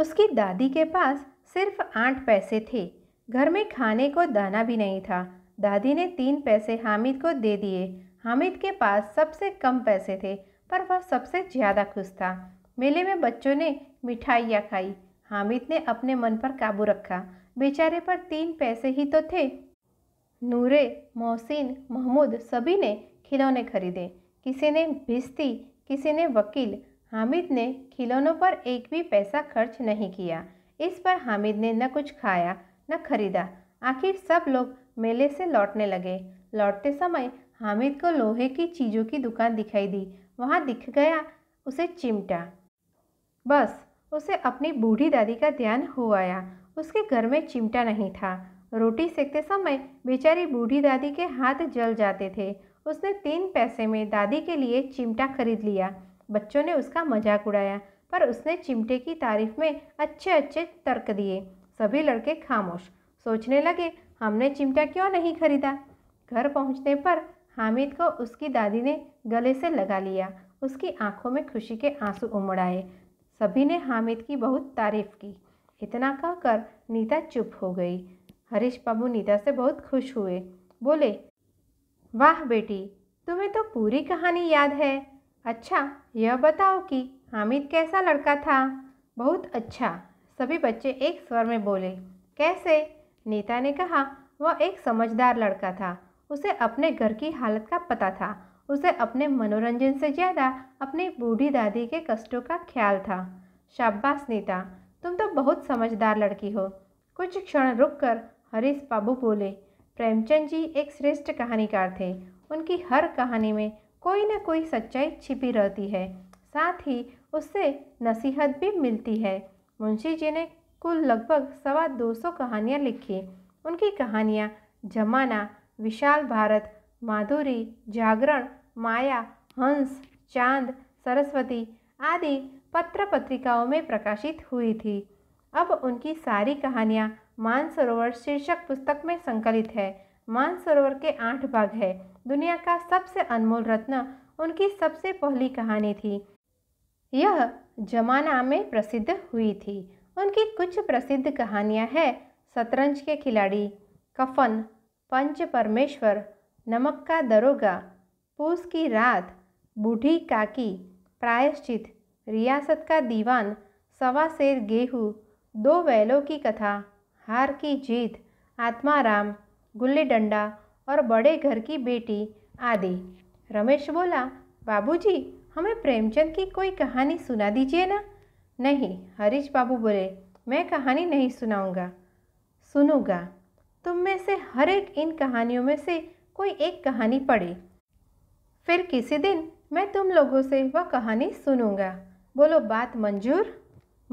उसकी दादी के पास सिर्फ आठ पैसे थे घर में खाने को दाना भी नहीं था दादी ने तीन पैसे हामिद को दे दिए हामिद के पास सबसे कम पैसे थे पर वह सबसे ज़्यादा खुश था मेले में बच्चों ने मिठाइयाँ खाई हामिद ने अपने मन पर काबू रखा बेचारे पर तीन पैसे ही तो थे नूरे मोहसिन महमूद सभी ने खिलौने खरीदे किसी ने भिस्ती किसी ने वकील हामिद ने खिलौनों पर एक भी पैसा खर्च नहीं किया इस पर हामिद ने न कुछ खाया न खरीदा आखिर सब लोग मेले से लौटने लगे लौटते समय हामिद को लोहे की चीज़ों की दुकान दिखाई दी वहाँ दिख गया उसे चिमटा बस उसे अपनी बूढ़ी दादी का ध्यान हो आया उसके घर में चिमटा नहीं था रोटी सेकते समय बेचारी बूढ़ी दादी के हाथ जल जाते थे उसने तीन पैसे में दादी के लिए चिमटा खरीद लिया बच्चों ने उसका मजाक उड़ाया पर उसने चिमटे की तारीफ में अच्छे अच्छे तर्क दिए सभी लड़के खामोश सोचने लगे हमने चिमटा क्यों नहीं खरीदा घर पहुंचने पर हामिद को उसकी दादी ने गले से लगा लिया उसकी आंखों में खुशी के आंसू उमड़ आए सभी ने हामिद की बहुत तारीफ की इतना कहकर नीता चुप हो गई हरीश बाबू नीता से बहुत खुश हुए बोले वाह बेटी तुम्हें तो पूरी कहानी याद है अच्छा यह बताओ कि हामिद कैसा लड़का था बहुत अच्छा सभी बच्चे एक स्वर में बोले कैसे नीता ने कहा वह एक समझदार लड़का था उसे अपने घर की हालत का पता था उसे अपने मनोरंजन से ज़्यादा अपनी बूढ़ी दादी के कष्टों का ख्याल था शाबाश नीता तुम तो बहुत समझदार लड़की हो कुछ क्षण रुककर हरीश बाबू बोले प्रेमचंद जी एक श्रेष्ठ कहानीकार थे उनकी हर कहानी में कोई ना कोई सच्चाई छिपी रहती है साथ ही उससे नसीहत भी मिलती है मुंशी जी ने कुल लगभग सवा दो सौ कहानियाँ लिखी उनकी कहानियाँ जमाना विशाल भारत माधुरी जागरण माया हंस चांद सरस्वती आदि पत्र पत्रिकाओं में प्रकाशित हुई थी अब उनकी सारी कहानियाँ मानसरोवर शीर्षक पुस्तक में संकलित है मानसरोवर के आठ भाग है दुनिया का सबसे अनमोल रत्न उनकी सबसे पहली कहानी थी यह जमाना में प्रसिद्ध हुई थी उनकी कुछ प्रसिद्ध कहानियां हैं शतरंज के खिलाड़ी कफन पंच परमेश्वर नमक का दरोगा पूस की रात बूढ़ी काकी प्रायश्चित रियासत का दीवान सवा शेर गेहूँ दो बैलों की कथा हार की जीत आत्माराम गुल्ली डंडा और बड़े घर की बेटी आदि रमेश बोला बाबूजी हमें प्रेमचंद की कोई कहानी सुना दीजिए ना नहीं हरीश बाबू बोले मैं कहानी नहीं सुनाऊंगा सुनूंगा तुम में से हर एक इन कहानियों में से कोई एक कहानी पढ़े फिर किसी दिन मैं तुम लोगों से वह कहानी सुनूंगा बोलो बात मंजूर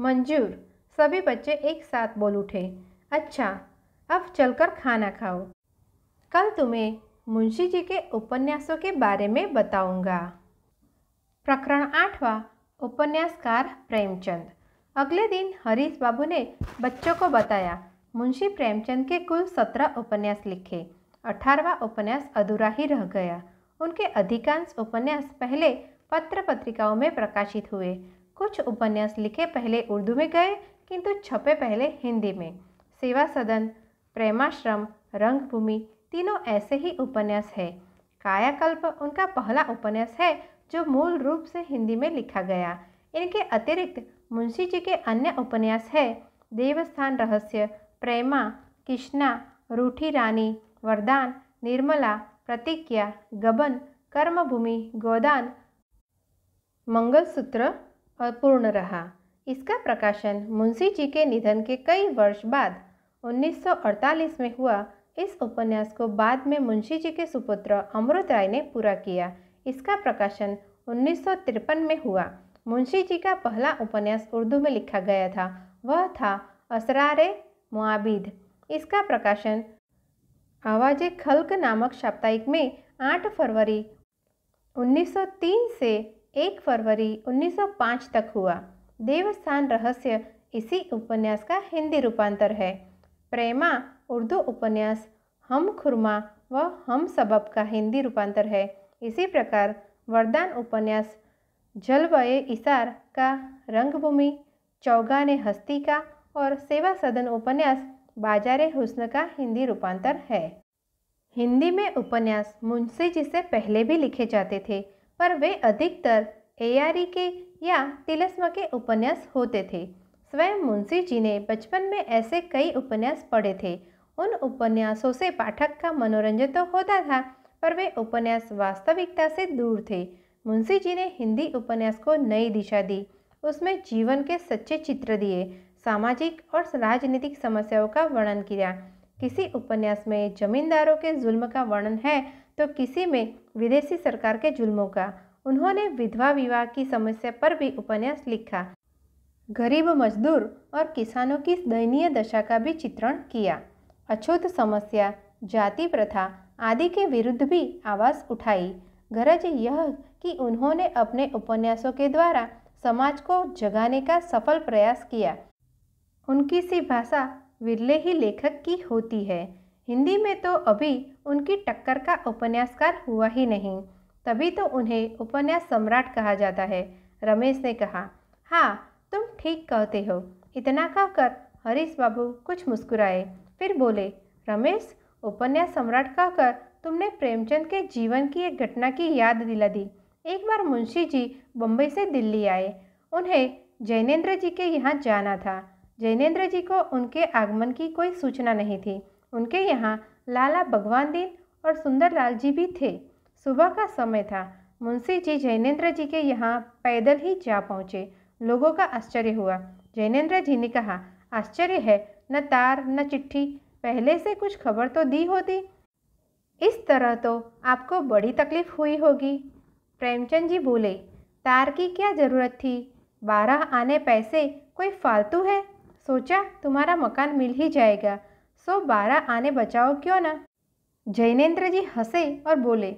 मंजूर सभी बच्चे एक साथ बोल उठे अच्छा अब चलकर खाना खाओ कल तुम्हें मुंशी जी के उपन्यासों के बारे में बताऊंगा। प्रकरण आठवां उपन्यासकार प्रेमचंद अगले दिन हरीश बाबू ने बच्चों को बताया मुंशी प्रेमचंद के कुल सत्रह उपन्यास लिखे अठारवा उपन्यास अधूरा ही रह गया उनके अधिकांश उपन्यास पहले पत्र पत्रिकाओं में प्रकाशित हुए कुछ उपन्यास लिखे पहले उर्दू में गए किंतु छपे पहले हिंदी में सेवा सदन प्रेमाश्रम रंगभूमि तीनों ऐसे ही उपन्यास है कायाकल्प उनका पहला उपन्यास है जो मूल रूप से हिंदी में लिखा गया इनके अतिरिक्त मुंशी जी के अन्य उपन्यास है देवस्थान रहस्य प्रेमा कृष्णा रूठी रानी वरदान निर्मला प्रतिज्ञा गबन कर्मभूमि गोदान मंगलसूत्र अपूर्ण रहा इसका प्रकाशन मुंशी जी के निधन के कई वर्ष बाद 1948 में हुआ इस उपन्यास को बाद में मुंशी जी के सुपुत्र अमृत राय ने पूरा किया इसका प्रकाशन उन्नीस में हुआ मुंशी जी का पहला उपन्यास उर्दू में लिखा गया था वह था असरारे मुआबिद इसका प्रकाशन आवाज़ खल्क नामक साप्ताहिक में 8 फरवरी 1903 से 1 फरवरी 1905 तक हुआ देवस्थान रहस्य इसी उपन्यास का हिंदी रूपांतर है प्रेमा उर्दू उपन्यास हम खुरमा व हम सबब का हिंदी रूपांतर है इसी प्रकार वरदान उपन्यास जलवय इसार का रंगभूमि चौगाने हस्ती का और सेवा सदन उपन्यास बाजार हुस्न का हिंदी रूपांतर है हिंदी में उपन्यास मुंशी जी से पहले भी लिखे जाते थे पर वे अधिकतर एआरी के या तिलस्म के उपन्यास होते थे स्वयं मुंशी जी ने बचपन में ऐसे कई उपन्यास पढ़े थे उन उपन्यासों से पाठक का मनोरंजन तो होता था पर वे उपन्यास वास्तविकता से दूर थे मुंशी जी ने हिंदी उपन्यास को नई दिशा दी उसमें जीवन के सच्चे चित्र दिए सामाजिक और राजनीतिक समस्याओं का वर्णन किया किसी उपन्यास में जमींदारों के जुल्म का वर्णन है तो किसी में विदेशी सरकार के जुल्मों का उन्होंने विधवा विवाह की समस्या पर भी उपन्यास लिखा गरीब मजदूर और किसानों की दयनीय दशा का भी चित्रण किया अछूत समस्या जाति प्रथा आदि के विरुद्ध भी आवाज़ उठाई गरज यह कि उन्होंने अपने उपन्यासों के द्वारा समाज को जगाने का सफल प्रयास किया उनकी सी भाषा विरले ही लेखक की होती है हिंदी में तो अभी उनकी टक्कर का उपन्यासकार हुआ ही नहीं तभी तो उन्हें उपन्यास सम्राट कहा जाता है रमेश ने कहा हाँ तुम ठीक कहते हो इतना कहकर हरीश बाबू कुछ मुस्कुराए फिर बोले रमेश उपन्यास सम्राट कहकर तुमने प्रेमचंद के जीवन की एक घटना की याद दिला दी एक बार मुंशी जी बम्बई से दिल्ली आए उन्हें जैनेन्द्र जी के यहाँ जाना था जैनेन्द्र जी को उनके आगमन की कोई सूचना नहीं थी उनके यहाँ लाला भगवान दीन और सुंदरलाल जी भी थे सुबह का समय था मुंशी जी जैनेन्द्र जी के यहाँ पैदल ही जा पहुँचे लोगों का आश्चर्य हुआ जैनेन्द्र जी ने कहा आश्चर्य है न तार न चिट्ठी पहले से कुछ खबर तो दी होती इस तरह तो आपको बड़ी तकलीफ हुई होगी प्रेमचंद जी बोले तार की क्या ज़रूरत थी बारह आने पैसे कोई फालतू है सोचा तुम्हारा मकान मिल ही जाएगा सो बारह आने बचाओ क्यों ना जैनेन्द्र जी हंसे और बोले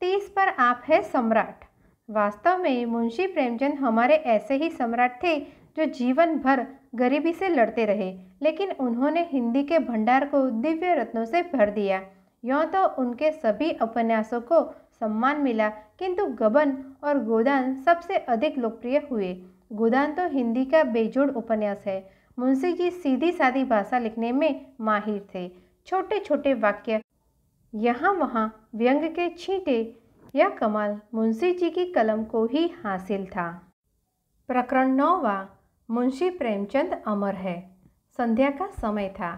तीस पर आप है सम्राट वास्तव में मुंशी प्रेमचंद हमारे ऐसे ही सम्राट थे जो जीवन भर गरीबी से लड़ते रहे लेकिन उन्होंने हिंदी के भंडार को दिव्य रत्नों से भर दिया यों तो उनके सभी उपन्यासों को सम्मान मिला किंतु गबन और गोदान सबसे अधिक लोकप्रिय हुए गोदान तो हिंदी का बेजोड़ उपन्यास है मुंशी जी सीधी सादी भाषा लिखने में माहिर थे छोटे छोटे वाक्य यहाँ वहाँ व्यंग के छींटे यह कमाल मुंशी जी की कलम को ही हासिल था प्रकरण नौवा मुंशी प्रेमचंद अमर है संध्या का समय था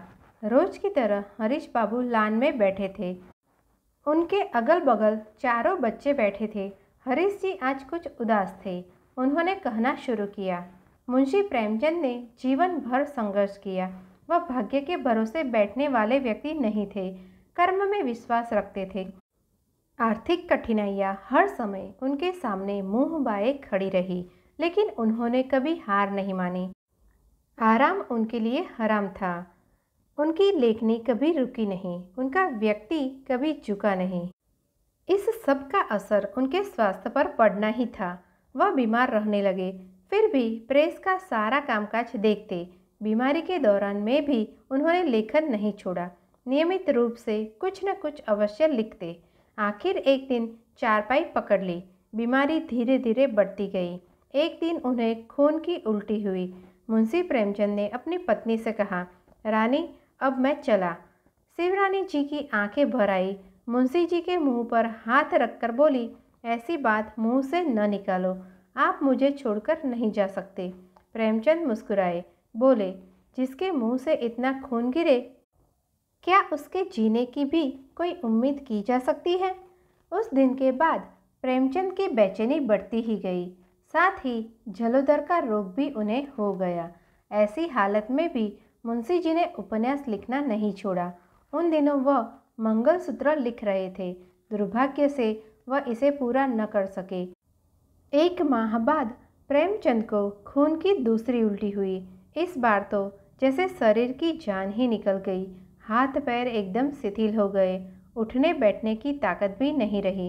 रोज की तरह हरीश बाबू लान में बैठे थे उनके अगल बगल चारों बच्चे बैठे थे हरीश जी आज कुछ उदास थे उन्होंने कहना शुरू किया मुंशी प्रेमचंद ने जीवन भर संघर्ष किया वह भाग्य के भरोसे बैठने वाले व्यक्ति नहीं थे कर्म में विश्वास रखते थे आर्थिक कठिनाइयाँ हर समय उनके सामने मुंह बाए खड़ी रही लेकिन उन्होंने कभी हार नहीं मानी आराम उनके लिए हराम था उनकी लेखनी कभी रुकी नहीं उनका व्यक्ति कभी झुका नहीं इस सब का असर उनके स्वास्थ्य पर पड़ना ही था वह बीमार रहने लगे फिर भी प्रेस का सारा कामकाज देखते बीमारी के दौरान में भी उन्होंने लेखन नहीं छोड़ा नियमित रूप से कुछ न कुछ अवश्य लिखते आखिर एक दिन चारपाई पकड़ ली बीमारी धीरे धीरे बढ़ती गई एक दिन उन्हें खून की उल्टी हुई मुंशी प्रेमचंद ने अपनी पत्नी से कहा रानी अब मैं चला शिवरानी जी की आंखें भर आई मुंशी जी के मुंह पर हाथ रखकर बोली ऐसी बात मुंह से न निकालो आप मुझे छोड़कर नहीं जा सकते प्रेमचंद मुस्कुराए बोले जिसके मुंह से इतना खून गिरे क्या उसके जीने की भी कोई उम्मीद की जा सकती है उस दिन के बाद प्रेमचंद की बेचैनी बढ़ती ही गई साथ ही जलोदर का रोग भी उन्हें हो गया ऐसी हालत में भी मुंशी जी ने उपन्यास लिखना नहीं छोड़ा उन दिनों वह मंगलसूत्र लिख रहे थे दुर्भाग्य से वह इसे पूरा न कर सके एक माह बाद प्रेमचंद को खून की दूसरी उल्टी हुई इस बार तो जैसे शरीर की जान ही निकल गई हाथ पैर एकदम शिथिल हो गए उठने बैठने की ताकत भी नहीं रही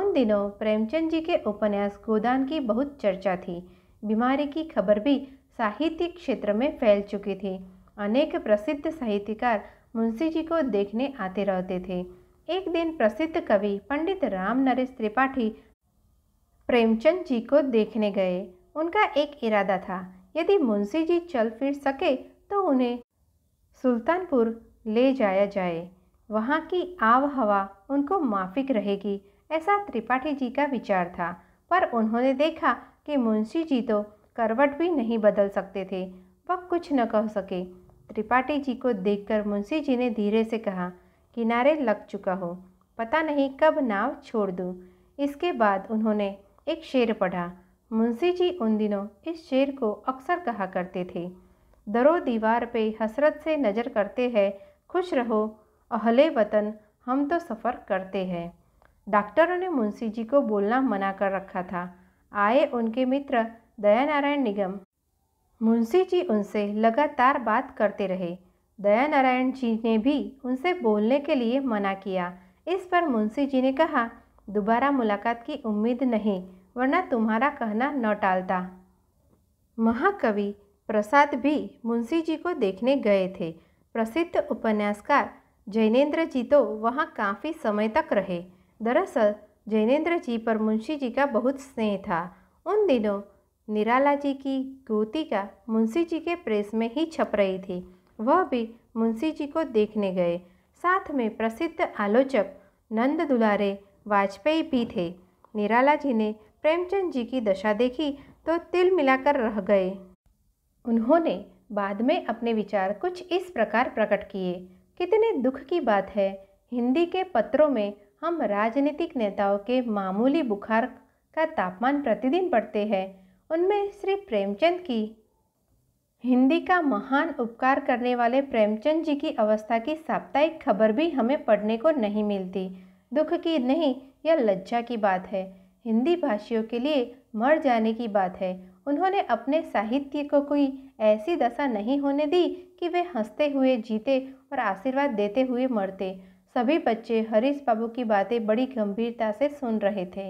उन दिनों प्रेमचंद जी के उपन्यास गोदान की बहुत चर्चा थी बीमारी की खबर भी साहित्य क्षेत्र में फैल चुकी थी अनेक प्रसिद्ध साहित्यकार मुंशी जी को देखने आते रहते थे एक दिन प्रसिद्ध कवि पंडित राम नरेश त्रिपाठी प्रेमचंद जी को देखने गए उनका एक इरादा था यदि मुंशी जी चल फिर सके तो उन्हें सुल्तानपुर ले जाया जाए वहाँ की आब हवा उनको माफिक रहेगी ऐसा त्रिपाठी जी का विचार था पर उन्होंने देखा कि मुंशी जी तो करवट भी नहीं बदल सकते थे वह कुछ न कह सके त्रिपाठी जी को देखकर मुंशी जी ने धीरे से कहा किनारे लग चुका हो पता नहीं कब नाव छोड़ दूँ इसके बाद उन्होंने एक शेर पढ़ा मुंशी जी उन दिनों इस शेर को अक्सर कहा करते थे दरो दीवार पे हसरत से नज़र करते हैं खुश रहो अहले वतन हम तो सफ़र करते हैं डॉक्टरों ने मुंशी जी को बोलना मना कर रखा था आए उनके मित्र दयानारायण निगम मुंशी जी उनसे लगातार बात करते रहे दयानारायण जी ने भी उनसे बोलने के लिए मना किया इस पर मुंशी जी ने कहा दोबारा मुलाकात की उम्मीद नहीं वरना तुम्हारा कहना न टालता महाकवि प्रसाद भी मुंशी जी को देखने गए थे प्रसिद्ध उपन्यासकार जैनेन्द्र जी तो वहाँ काफ़ी समय तक रहे दरअसल जैनेन्द्र जी पर मुंशी जी का बहुत स्नेह था उन दिनों निराला जी की गोतिका मुंशी जी के प्रेस में ही छप रही थी वह भी मुंशी जी को देखने गए साथ में प्रसिद्ध आलोचक नंद दुलारे वाजपेयी भी थे निराला जी ने प्रेमचंद जी की दशा देखी तो तिल मिलाकर रह गए उन्होंने बाद में अपने विचार कुछ इस प्रकार प्रकट किए कितने दुख की बात है हिंदी के पत्रों में हम राजनीतिक नेताओं के मामूली बुखार का तापमान प्रतिदिन पढ़ते हैं उनमें श्री प्रेमचंद की हिंदी का महान उपकार करने वाले प्रेमचंद जी की अवस्था की साप्ताहिक खबर भी हमें पढ़ने को नहीं मिलती दुख की नहीं यह लज्जा की बात है हिंदी भाषियों के लिए मर जाने की बात है उन्होंने अपने साहित्य को कोई ऐसी दशा नहीं होने दी कि वे हंसते हुए जीते और आशीर्वाद देते हुए मरते सभी बच्चे हरीश बाबू की बातें बड़ी गंभीरता से सुन रहे थे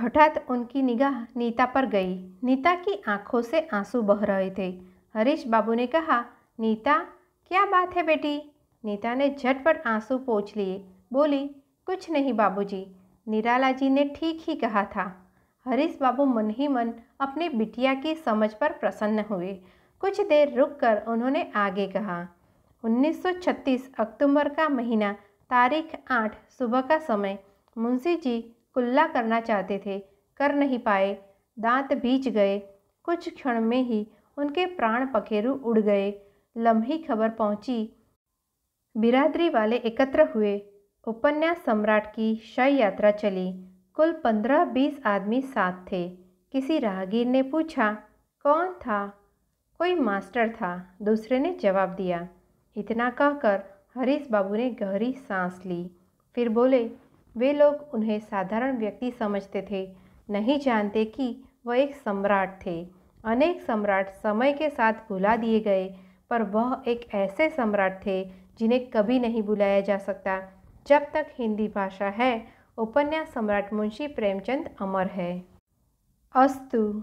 हठात उनकी निगाह नीता पर गई नीता की आंखों से आंसू बह रहे थे हरीश बाबू ने कहा नीता क्या बात है बेटी नीता ने झटपट आंसू पोछ लिए बोली कुछ नहीं बाबूजी निराला जी ने ठीक ही कहा था हरीश बाबू मन ही मन अपनी बिटिया की समझ पर प्रसन्न हुए कुछ देर रुककर उन्होंने आगे कहा 1936 अक्टूबर का महीना तारीख आठ सुबह का समय मुंशी जी कुल्ला करना चाहते थे कर नहीं पाए दांत बीच गए कुछ क्षण में ही उनके प्राण पखेरु उड़ गए लम्ही खबर पहुंची बिरादरी वाले एकत्र हुए उपन्यास सम्राट की शय यात्रा चली कुल पंद्रह बीस आदमी साथ थे किसी राहगीर ने पूछा कौन था कोई मास्टर था दूसरे ने जवाब दिया इतना कहकर हरीश बाबू ने गहरी सांस ली फिर बोले वे लोग उन्हें साधारण व्यक्ति समझते थे नहीं जानते कि वह एक सम्राट थे अनेक सम्राट समय के साथ भुला दिए गए पर वह एक ऐसे सम्राट थे जिन्हें कभी नहीं बुलाया जा सकता जब तक हिंदी भाषा है उपन्यास सम्राट मुंशी प्रेमचंद अमर है अस्तु